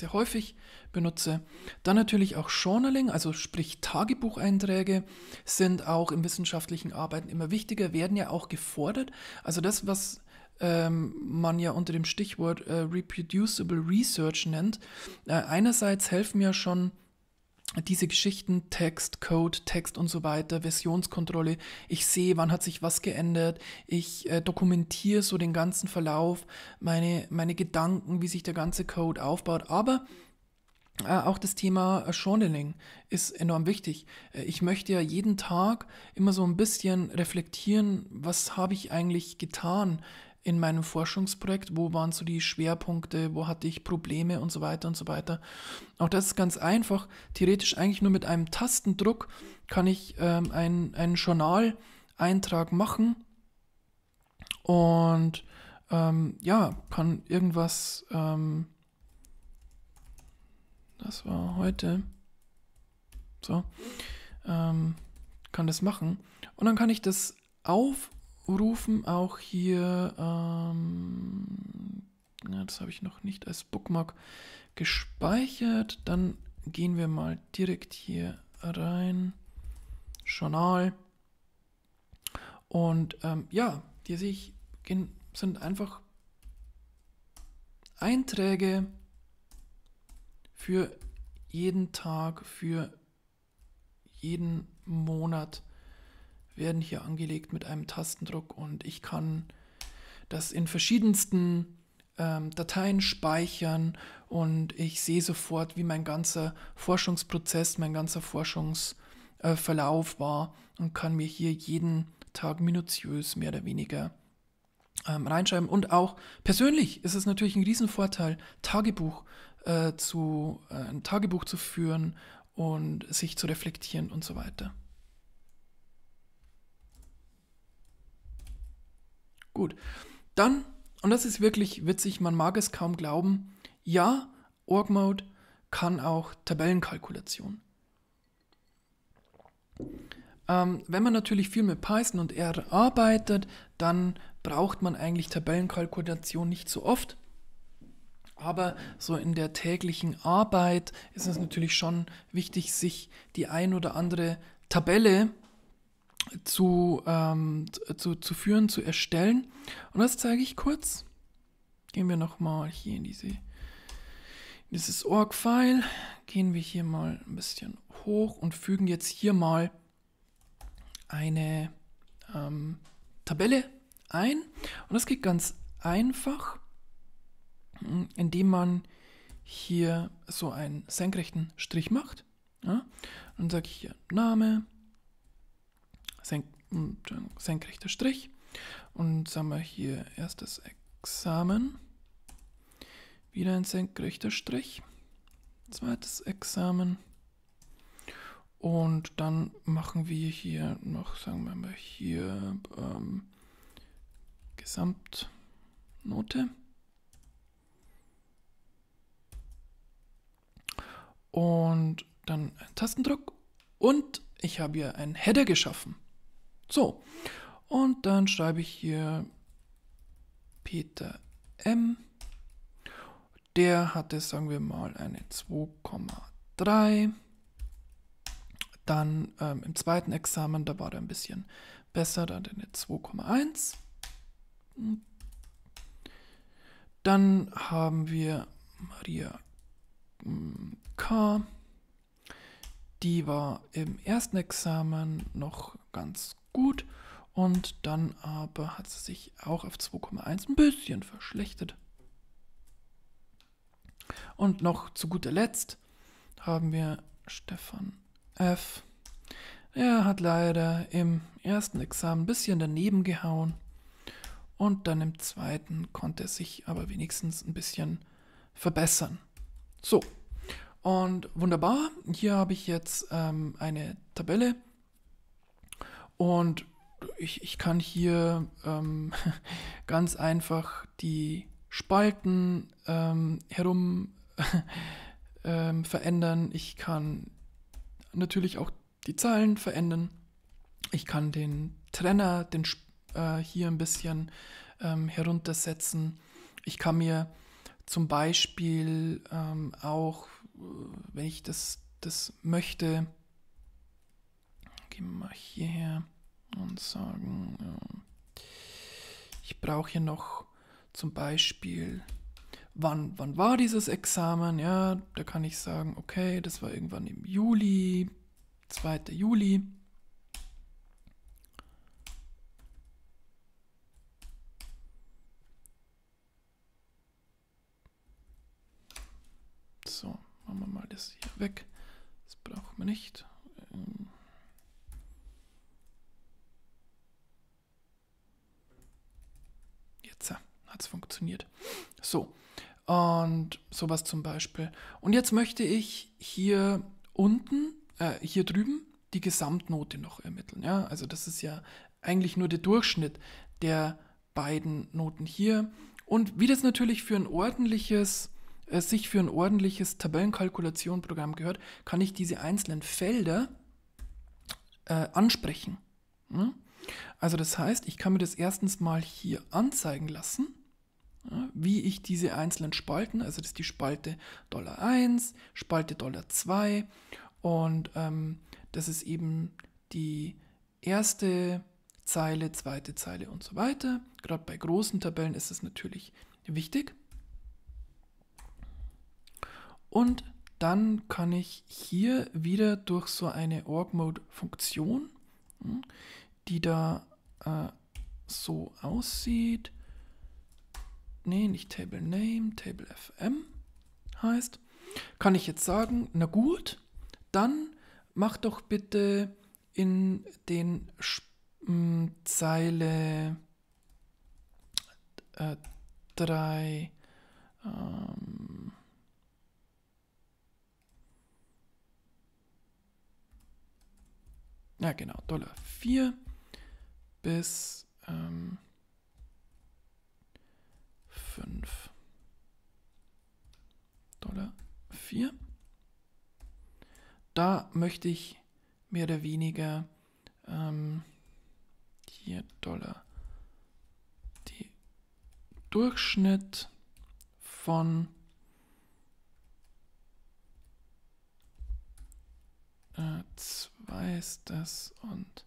sehr häufig benutze. Dann natürlich auch Journaling, also sprich Tagebucheinträge, sind auch in wissenschaftlichen Arbeiten immer wichtiger, werden ja auch gefordert. Also das, was ähm, man ja unter dem Stichwort äh, Reproducible Research nennt. Äh, einerseits helfen ja schon diese Geschichten, Text, Code, Text und so weiter, Versionskontrolle. Ich sehe, wann hat sich was geändert. Ich äh, dokumentiere so den ganzen Verlauf, meine, meine Gedanken, wie sich der ganze Code aufbaut. Aber äh, auch das Thema äh, Journaling ist enorm wichtig. Äh, ich möchte ja jeden Tag immer so ein bisschen reflektieren, was habe ich eigentlich getan in meinem Forschungsprojekt, wo waren so die Schwerpunkte, wo hatte ich Probleme und so weiter und so weiter. Auch das ist ganz einfach. Theoretisch eigentlich nur mit einem Tastendruck kann ich ähm, ein, einen Journaleintrag machen und ähm, ja, kann irgendwas, ähm, das war heute, so, ähm, kann das machen. Und dann kann ich das auf rufen auch hier, ähm, ja, das habe ich noch nicht als Bookmark gespeichert. Dann gehen wir mal direkt hier rein. Journal. Und ähm, ja, hier sehe ich, sind einfach Einträge für jeden Tag, für jeden Monat werden hier angelegt mit einem Tastendruck und ich kann das in verschiedensten ähm, Dateien speichern und ich sehe sofort, wie mein ganzer Forschungsprozess, mein ganzer Forschungsverlauf äh, war und kann mir hier jeden Tag minutiös mehr oder weniger ähm, reinschreiben. Und auch persönlich ist es natürlich ein Riesenvorteil, Tagebuch äh, zu, äh, ein Tagebuch zu führen und sich zu reflektieren und so weiter. Gut. Dann, und das ist wirklich witzig, man mag es kaum glauben, ja, Org Mode kann auch Tabellenkalkulation. Ähm, wenn man natürlich viel mit Python und R arbeitet, dann braucht man eigentlich Tabellenkalkulation nicht so oft. Aber so in der täglichen Arbeit ist es natürlich schon wichtig, sich die ein oder andere Tabelle zu, ähm, zu, zu führen, zu erstellen. Und das zeige ich kurz. Gehen wir nochmal hier in diese in dieses Org-File, gehen wir hier mal ein bisschen hoch und fügen jetzt hier mal eine ähm, Tabelle ein. Und das geht ganz einfach, hm, indem man hier so einen senkrechten Strich macht. Ja? Dann sage ich hier Name, senk hm, senkrechter Strich. Und sagen wir hier erstes Examen. Wieder ein senkrechter Strich. Zweites Examen. Und dann machen wir hier noch, sagen wir mal, hier ähm, Gesamtnote. Und dann Tastendruck. Und ich habe hier einen Header geschaffen. So, und dann schreibe ich hier Peter M. Der hatte, sagen wir mal, eine 2,3. Dann ähm, im zweiten Examen, da war er ein bisschen besser, da hatte eine 2,1. Dann haben wir Maria hm, K. Die war im ersten Examen noch ganz gut. Und dann aber hat sie sich auch auf 2,1 ein bisschen verschlechtert. Und noch zu guter Letzt haben wir Stefan F. Er hat leider im ersten Examen ein bisschen daneben gehauen. Und dann im zweiten konnte er sich aber wenigstens ein bisschen verbessern. So, und wunderbar, hier habe ich jetzt ähm, eine Tabelle und ich, ich kann hier ähm, (laughs) ganz einfach die Spalten ähm, herum (laughs) ähm, verändern. Ich kann natürlich auch die Zahlen verändern. Ich kann den Trenner den, äh, hier ein bisschen ähm, heruntersetzen. Ich kann mir zum Beispiel ähm, auch, äh, wenn ich das, das möchte, gehen wir mal hierher und sagen, ich brauche hier noch zum Beispiel, wann, wann war dieses Examen? Ja, da kann ich sagen, okay, das war irgendwann im Juli, 2. Juli. So, machen wir mal das hier weg. Das brauchen wir nicht. Ähm hat es funktioniert. So, und sowas zum Beispiel. Und jetzt möchte ich hier unten, äh, hier drüben, die Gesamtnote noch ermitteln. Ja? Also das ist ja eigentlich nur der Durchschnitt der beiden Noten hier. Und wie das natürlich für ein ordentliches, äh, sich für ein ordentliches Tabellenkalkulationprogramm gehört, kann ich diese einzelnen Felder äh, ansprechen. Hm? Also das heißt, ich kann mir das erstens mal hier anzeigen lassen wie ich diese einzelnen Spalten, also das ist die Spalte Dollar 1, Spalte Dollar 2 und ähm, das ist eben die erste Zeile, zweite Zeile und so weiter. Gerade bei großen Tabellen ist es natürlich wichtig. Und dann kann ich hier wieder durch so eine Org-Mode-Funktion, hm, die da äh, so aussieht, nee, nicht Table Name, Table FM heißt, kann ich jetzt sagen, na gut, dann mach doch bitte in den Sp mh, mm, Zeile 3 äh, ähm, ja genau, Dollar 4 bis ähm, 5. Dollar 4. Da möchte ich mehr oder weniger ähm, hier Dollar die Durchschnitt von äh, zwei ist das und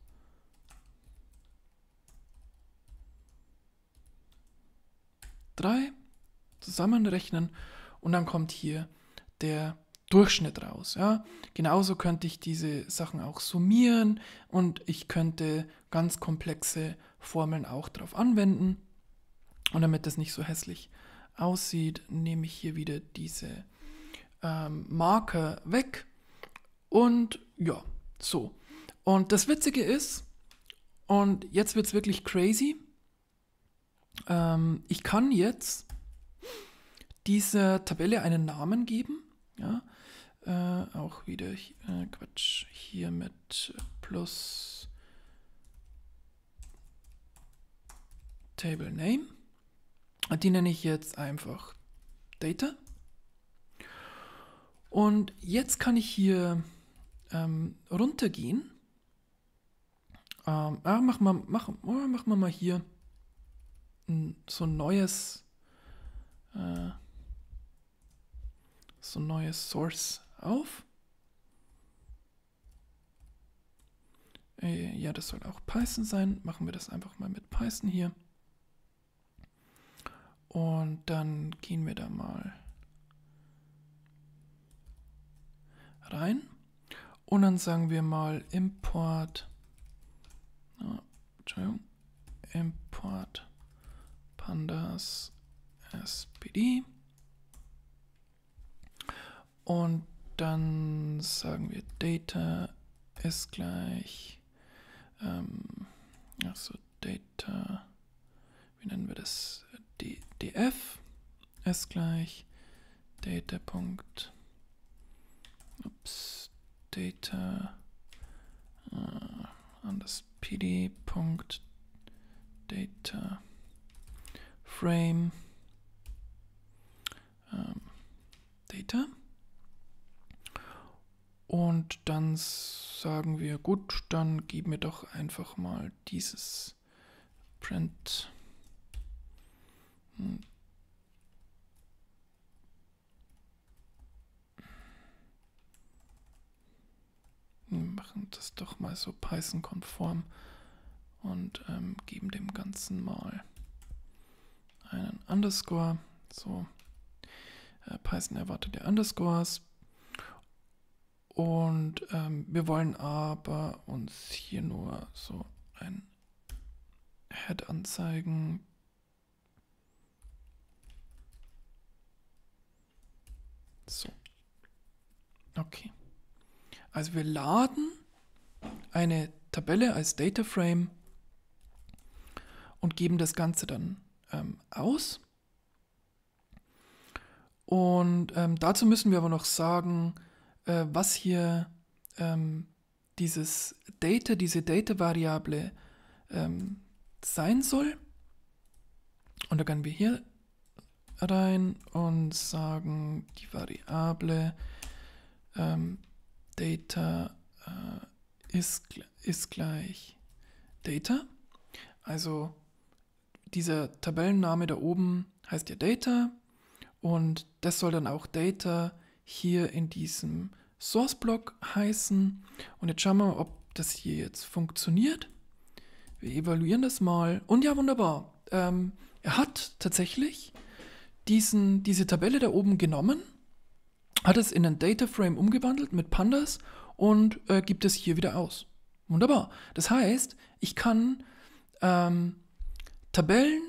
3 zusammenrechnen und dann kommt hier der Durchschnitt raus. Ja? Genauso könnte ich diese Sachen auch summieren und ich könnte ganz komplexe Formeln auch drauf anwenden. Und damit das nicht so hässlich aussieht, nehme ich hier wieder diese ähm, Marker weg. Und ja, so. Und das Witzige ist, und jetzt wird es wirklich crazy, ähm, ich kann jetzt dieser Tabelle einen Namen geben. Ja? Äh, auch wieder äh, Quatsch hier mit plus Table Name. Die nenne ich jetzt einfach Data. Und jetzt kann ich hier ähm, runtergehen. Ähm, ah, machen wir mach, oh, mach mal hier ein, so ein neues, äh, so ein neues Source auf. Äh, ja, das soll auch Python sein. Machen wir das einfach mal mit Python hier. Und dann gehen wir da mal rein. Und dann sagen wir mal import, oh, import Pandas SPD. Und dann sagen wir Data ist gleich, ähm, also Data, wie nennen wir das? D, df ist gleich Data. Punkt, ups, Data äh, an das pd. Punkt, Data. Frame ähm, Data. Und dann sagen wir, gut, dann gib mir doch einfach mal dieses Print. Hm. Wir machen das doch mal so Python-konform und ähm, geben dem Ganzen mal einen Underscore. So, äh, Python erwartet ja Underscores. Und ähm, wir wollen aber uns hier nur so ein Head anzeigen. So. Okay. Also wir laden eine Tabelle als Data Frame und geben das Ganze dann ähm, aus. Und ähm, dazu müssen wir aber noch sagen, äh, was hier ähm, dieses Data, diese Data-Variable ähm, sein soll. Und da können wir hier rein und sagen, die Variable ähm, Data äh, ist, ist gleich Data. Also dieser Tabellenname da oben heißt ja Data und das soll dann auch Data hier in diesem Source-Block heißen. Und jetzt schauen wir mal, ob das hier jetzt funktioniert. Wir evaluieren das mal. Und ja, wunderbar. Ähm, er hat tatsächlich diesen, diese Tabelle da oben genommen, hat es in ein Data Frame umgewandelt mit Pandas und äh, gibt es hier wieder aus. Wunderbar. Das heißt, ich kann ähm, Tabellen,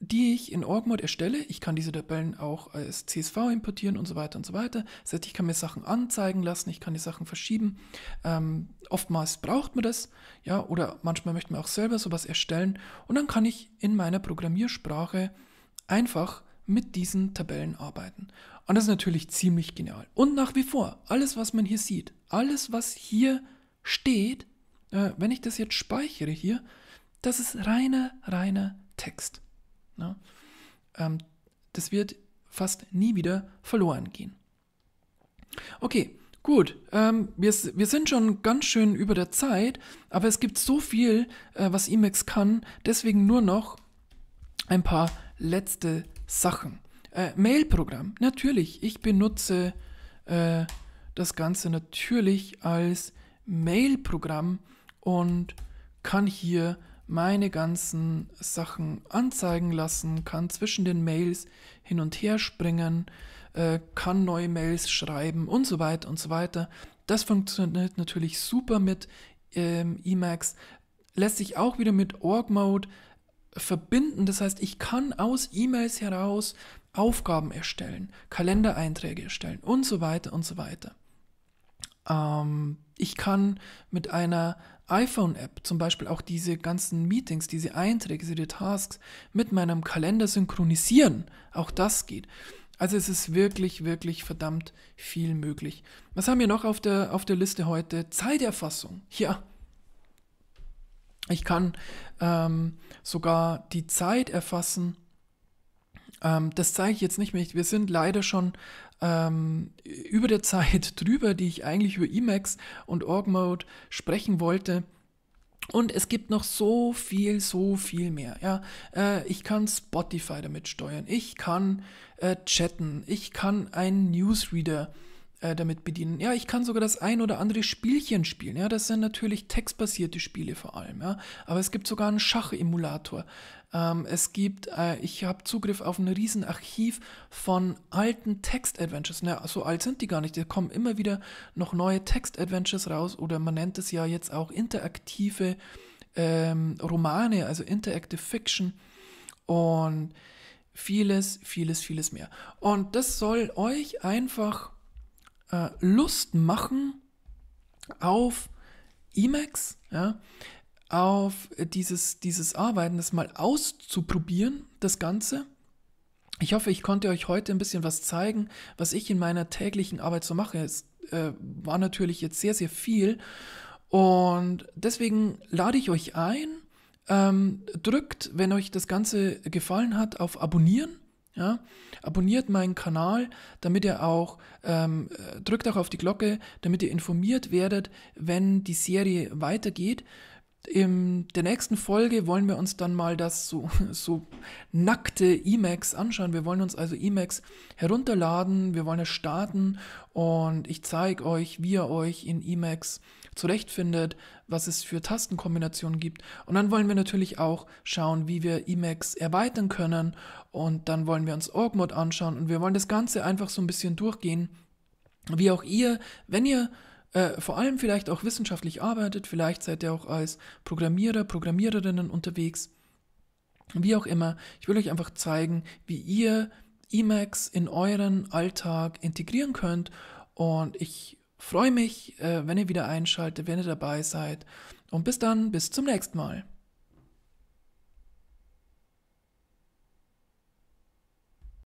die ich in Orgmod erstelle, ich kann diese Tabellen auch als CSV importieren und so weiter und so weiter. Das heißt, ich kann mir Sachen anzeigen lassen, ich kann die Sachen verschieben. Ähm, oftmals braucht man das, ja, oder manchmal möchte man auch selber sowas erstellen und dann kann ich in meiner Programmiersprache einfach mit diesen Tabellen arbeiten. Und das ist natürlich ziemlich genial. Und nach wie vor, alles, was man hier sieht, alles, was hier steht, äh, wenn ich das jetzt speichere hier, das ist reiner, reiner Text. Ne? Ähm, das wird fast nie wieder verloren gehen. Okay, gut. Ähm, wir, wir sind schon ganz schön über der Zeit, aber es gibt so viel, äh, was Emacs kann. Deswegen nur noch ein paar letzte Sachen. Äh, Mail-Programm, natürlich. Ich benutze äh, das Ganze natürlich als Mail-Programm und kann hier meine ganzen Sachen anzeigen lassen, kann zwischen den Mails hin und her springen, äh, kann neue Mails schreiben und so weiter und so weiter. Das funktioniert natürlich super mit ähm, Emacs, lässt sich auch wieder mit Org-Mode verbinden. Das heißt, ich kann aus E-Mails heraus Aufgaben erstellen, Kalendereinträge erstellen und so weiter und so weiter. Ähm, ich kann mit einer iPhone-App zum Beispiel auch diese ganzen Meetings, diese Einträge, diese Tasks mit meinem Kalender synchronisieren. Auch das geht. Also es ist wirklich, wirklich verdammt viel möglich. Was haben wir noch auf der, auf der Liste heute? Zeiterfassung. Ja. Ich kann ähm, sogar die Zeit erfassen. Ähm, das zeige ich jetzt nicht mehr. Wir sind leider schon ähm, über der Zeit (laughs) drüber, die ich eigentlich über Emacs und Org Mode sprechen wollte. Und es gibt noch so viel, so viel mehr. Ja, äh, ich kann Spotify damit steuern. Ich kann äh, chatten. Ich kann einen Newsreader äh, damit bedienen. Ja, ich kann sogar das ein oder andere Spielchen spielen. Ja, das sind natürlich textbasierte Spiele vor allem. Ja, aber es gibt sogar einen Schachemulator. Ähm, es gibt, äh, ich habe Zugriff auf ein Riesenarchiv von alten Text-Adventures. Na, so alt sind die gar nicht. Da kommen immer wieder noch neue Text-Adventures raus oder man nennt es ja jetzt auch interaktive ähm, Romane, also Interactive Fiction und vieles, vieles, vieles mehr. Und das soll euch einfach äh, Lust machen auf Emacs, ja, auf äh, dieses, dieses Arbeiten, das mal auszuprobieren, das Ganze. Ich hoffe, ich konnte euch heute ein bisschen was zeigen, was ich in meiner täglichen Arbeit so mache. Es äh, war natürlich jetzt sehr, sehr viel. Und deswegen lade ich euch ein, ähm, drückt, wenn euch das Ganze gefallen hat, auf Abonnieren. Ja? Abonniert meinen Kanal, damit ihr auch, ähm, äh, drückt auch auf die Glocke, damit ihr informiert werdet, wenn die Serie weitergeht. In der nächsten Folge wollen wir uns dann mal das so, (laughs) so nackte Emacs anschauen. Wir wollen uns also Emacs herunterladen, wir wollen es starten und ich zeige euch, wie ihr euch in Emacs zurechtfindet, was es für Tastenkombinationen gibt. Und dann wollen wir natürlich auch schauen, wie wir Emacs erweitern können und dann wollen wir uns OrgMod anschauen und wir wollen das Ganze einfach so ein bisschen durchgehen, wie auch ihr, wenn ihr äh, vor allem vielleicht auch wissenschaftlich arbeitet, vielleicht seid ihr auch als Programmierer, Programmiererinnen unterwegs, wie auch immer. Ich will euch einfach zeigen, wie ihr Emacs in euren Alltag integrieren könnt und ich freue mich, äh, wenn ihr wieder einschaltet, wenn ihr dabei seid. Und bis dann, bis zum nächsten Mal.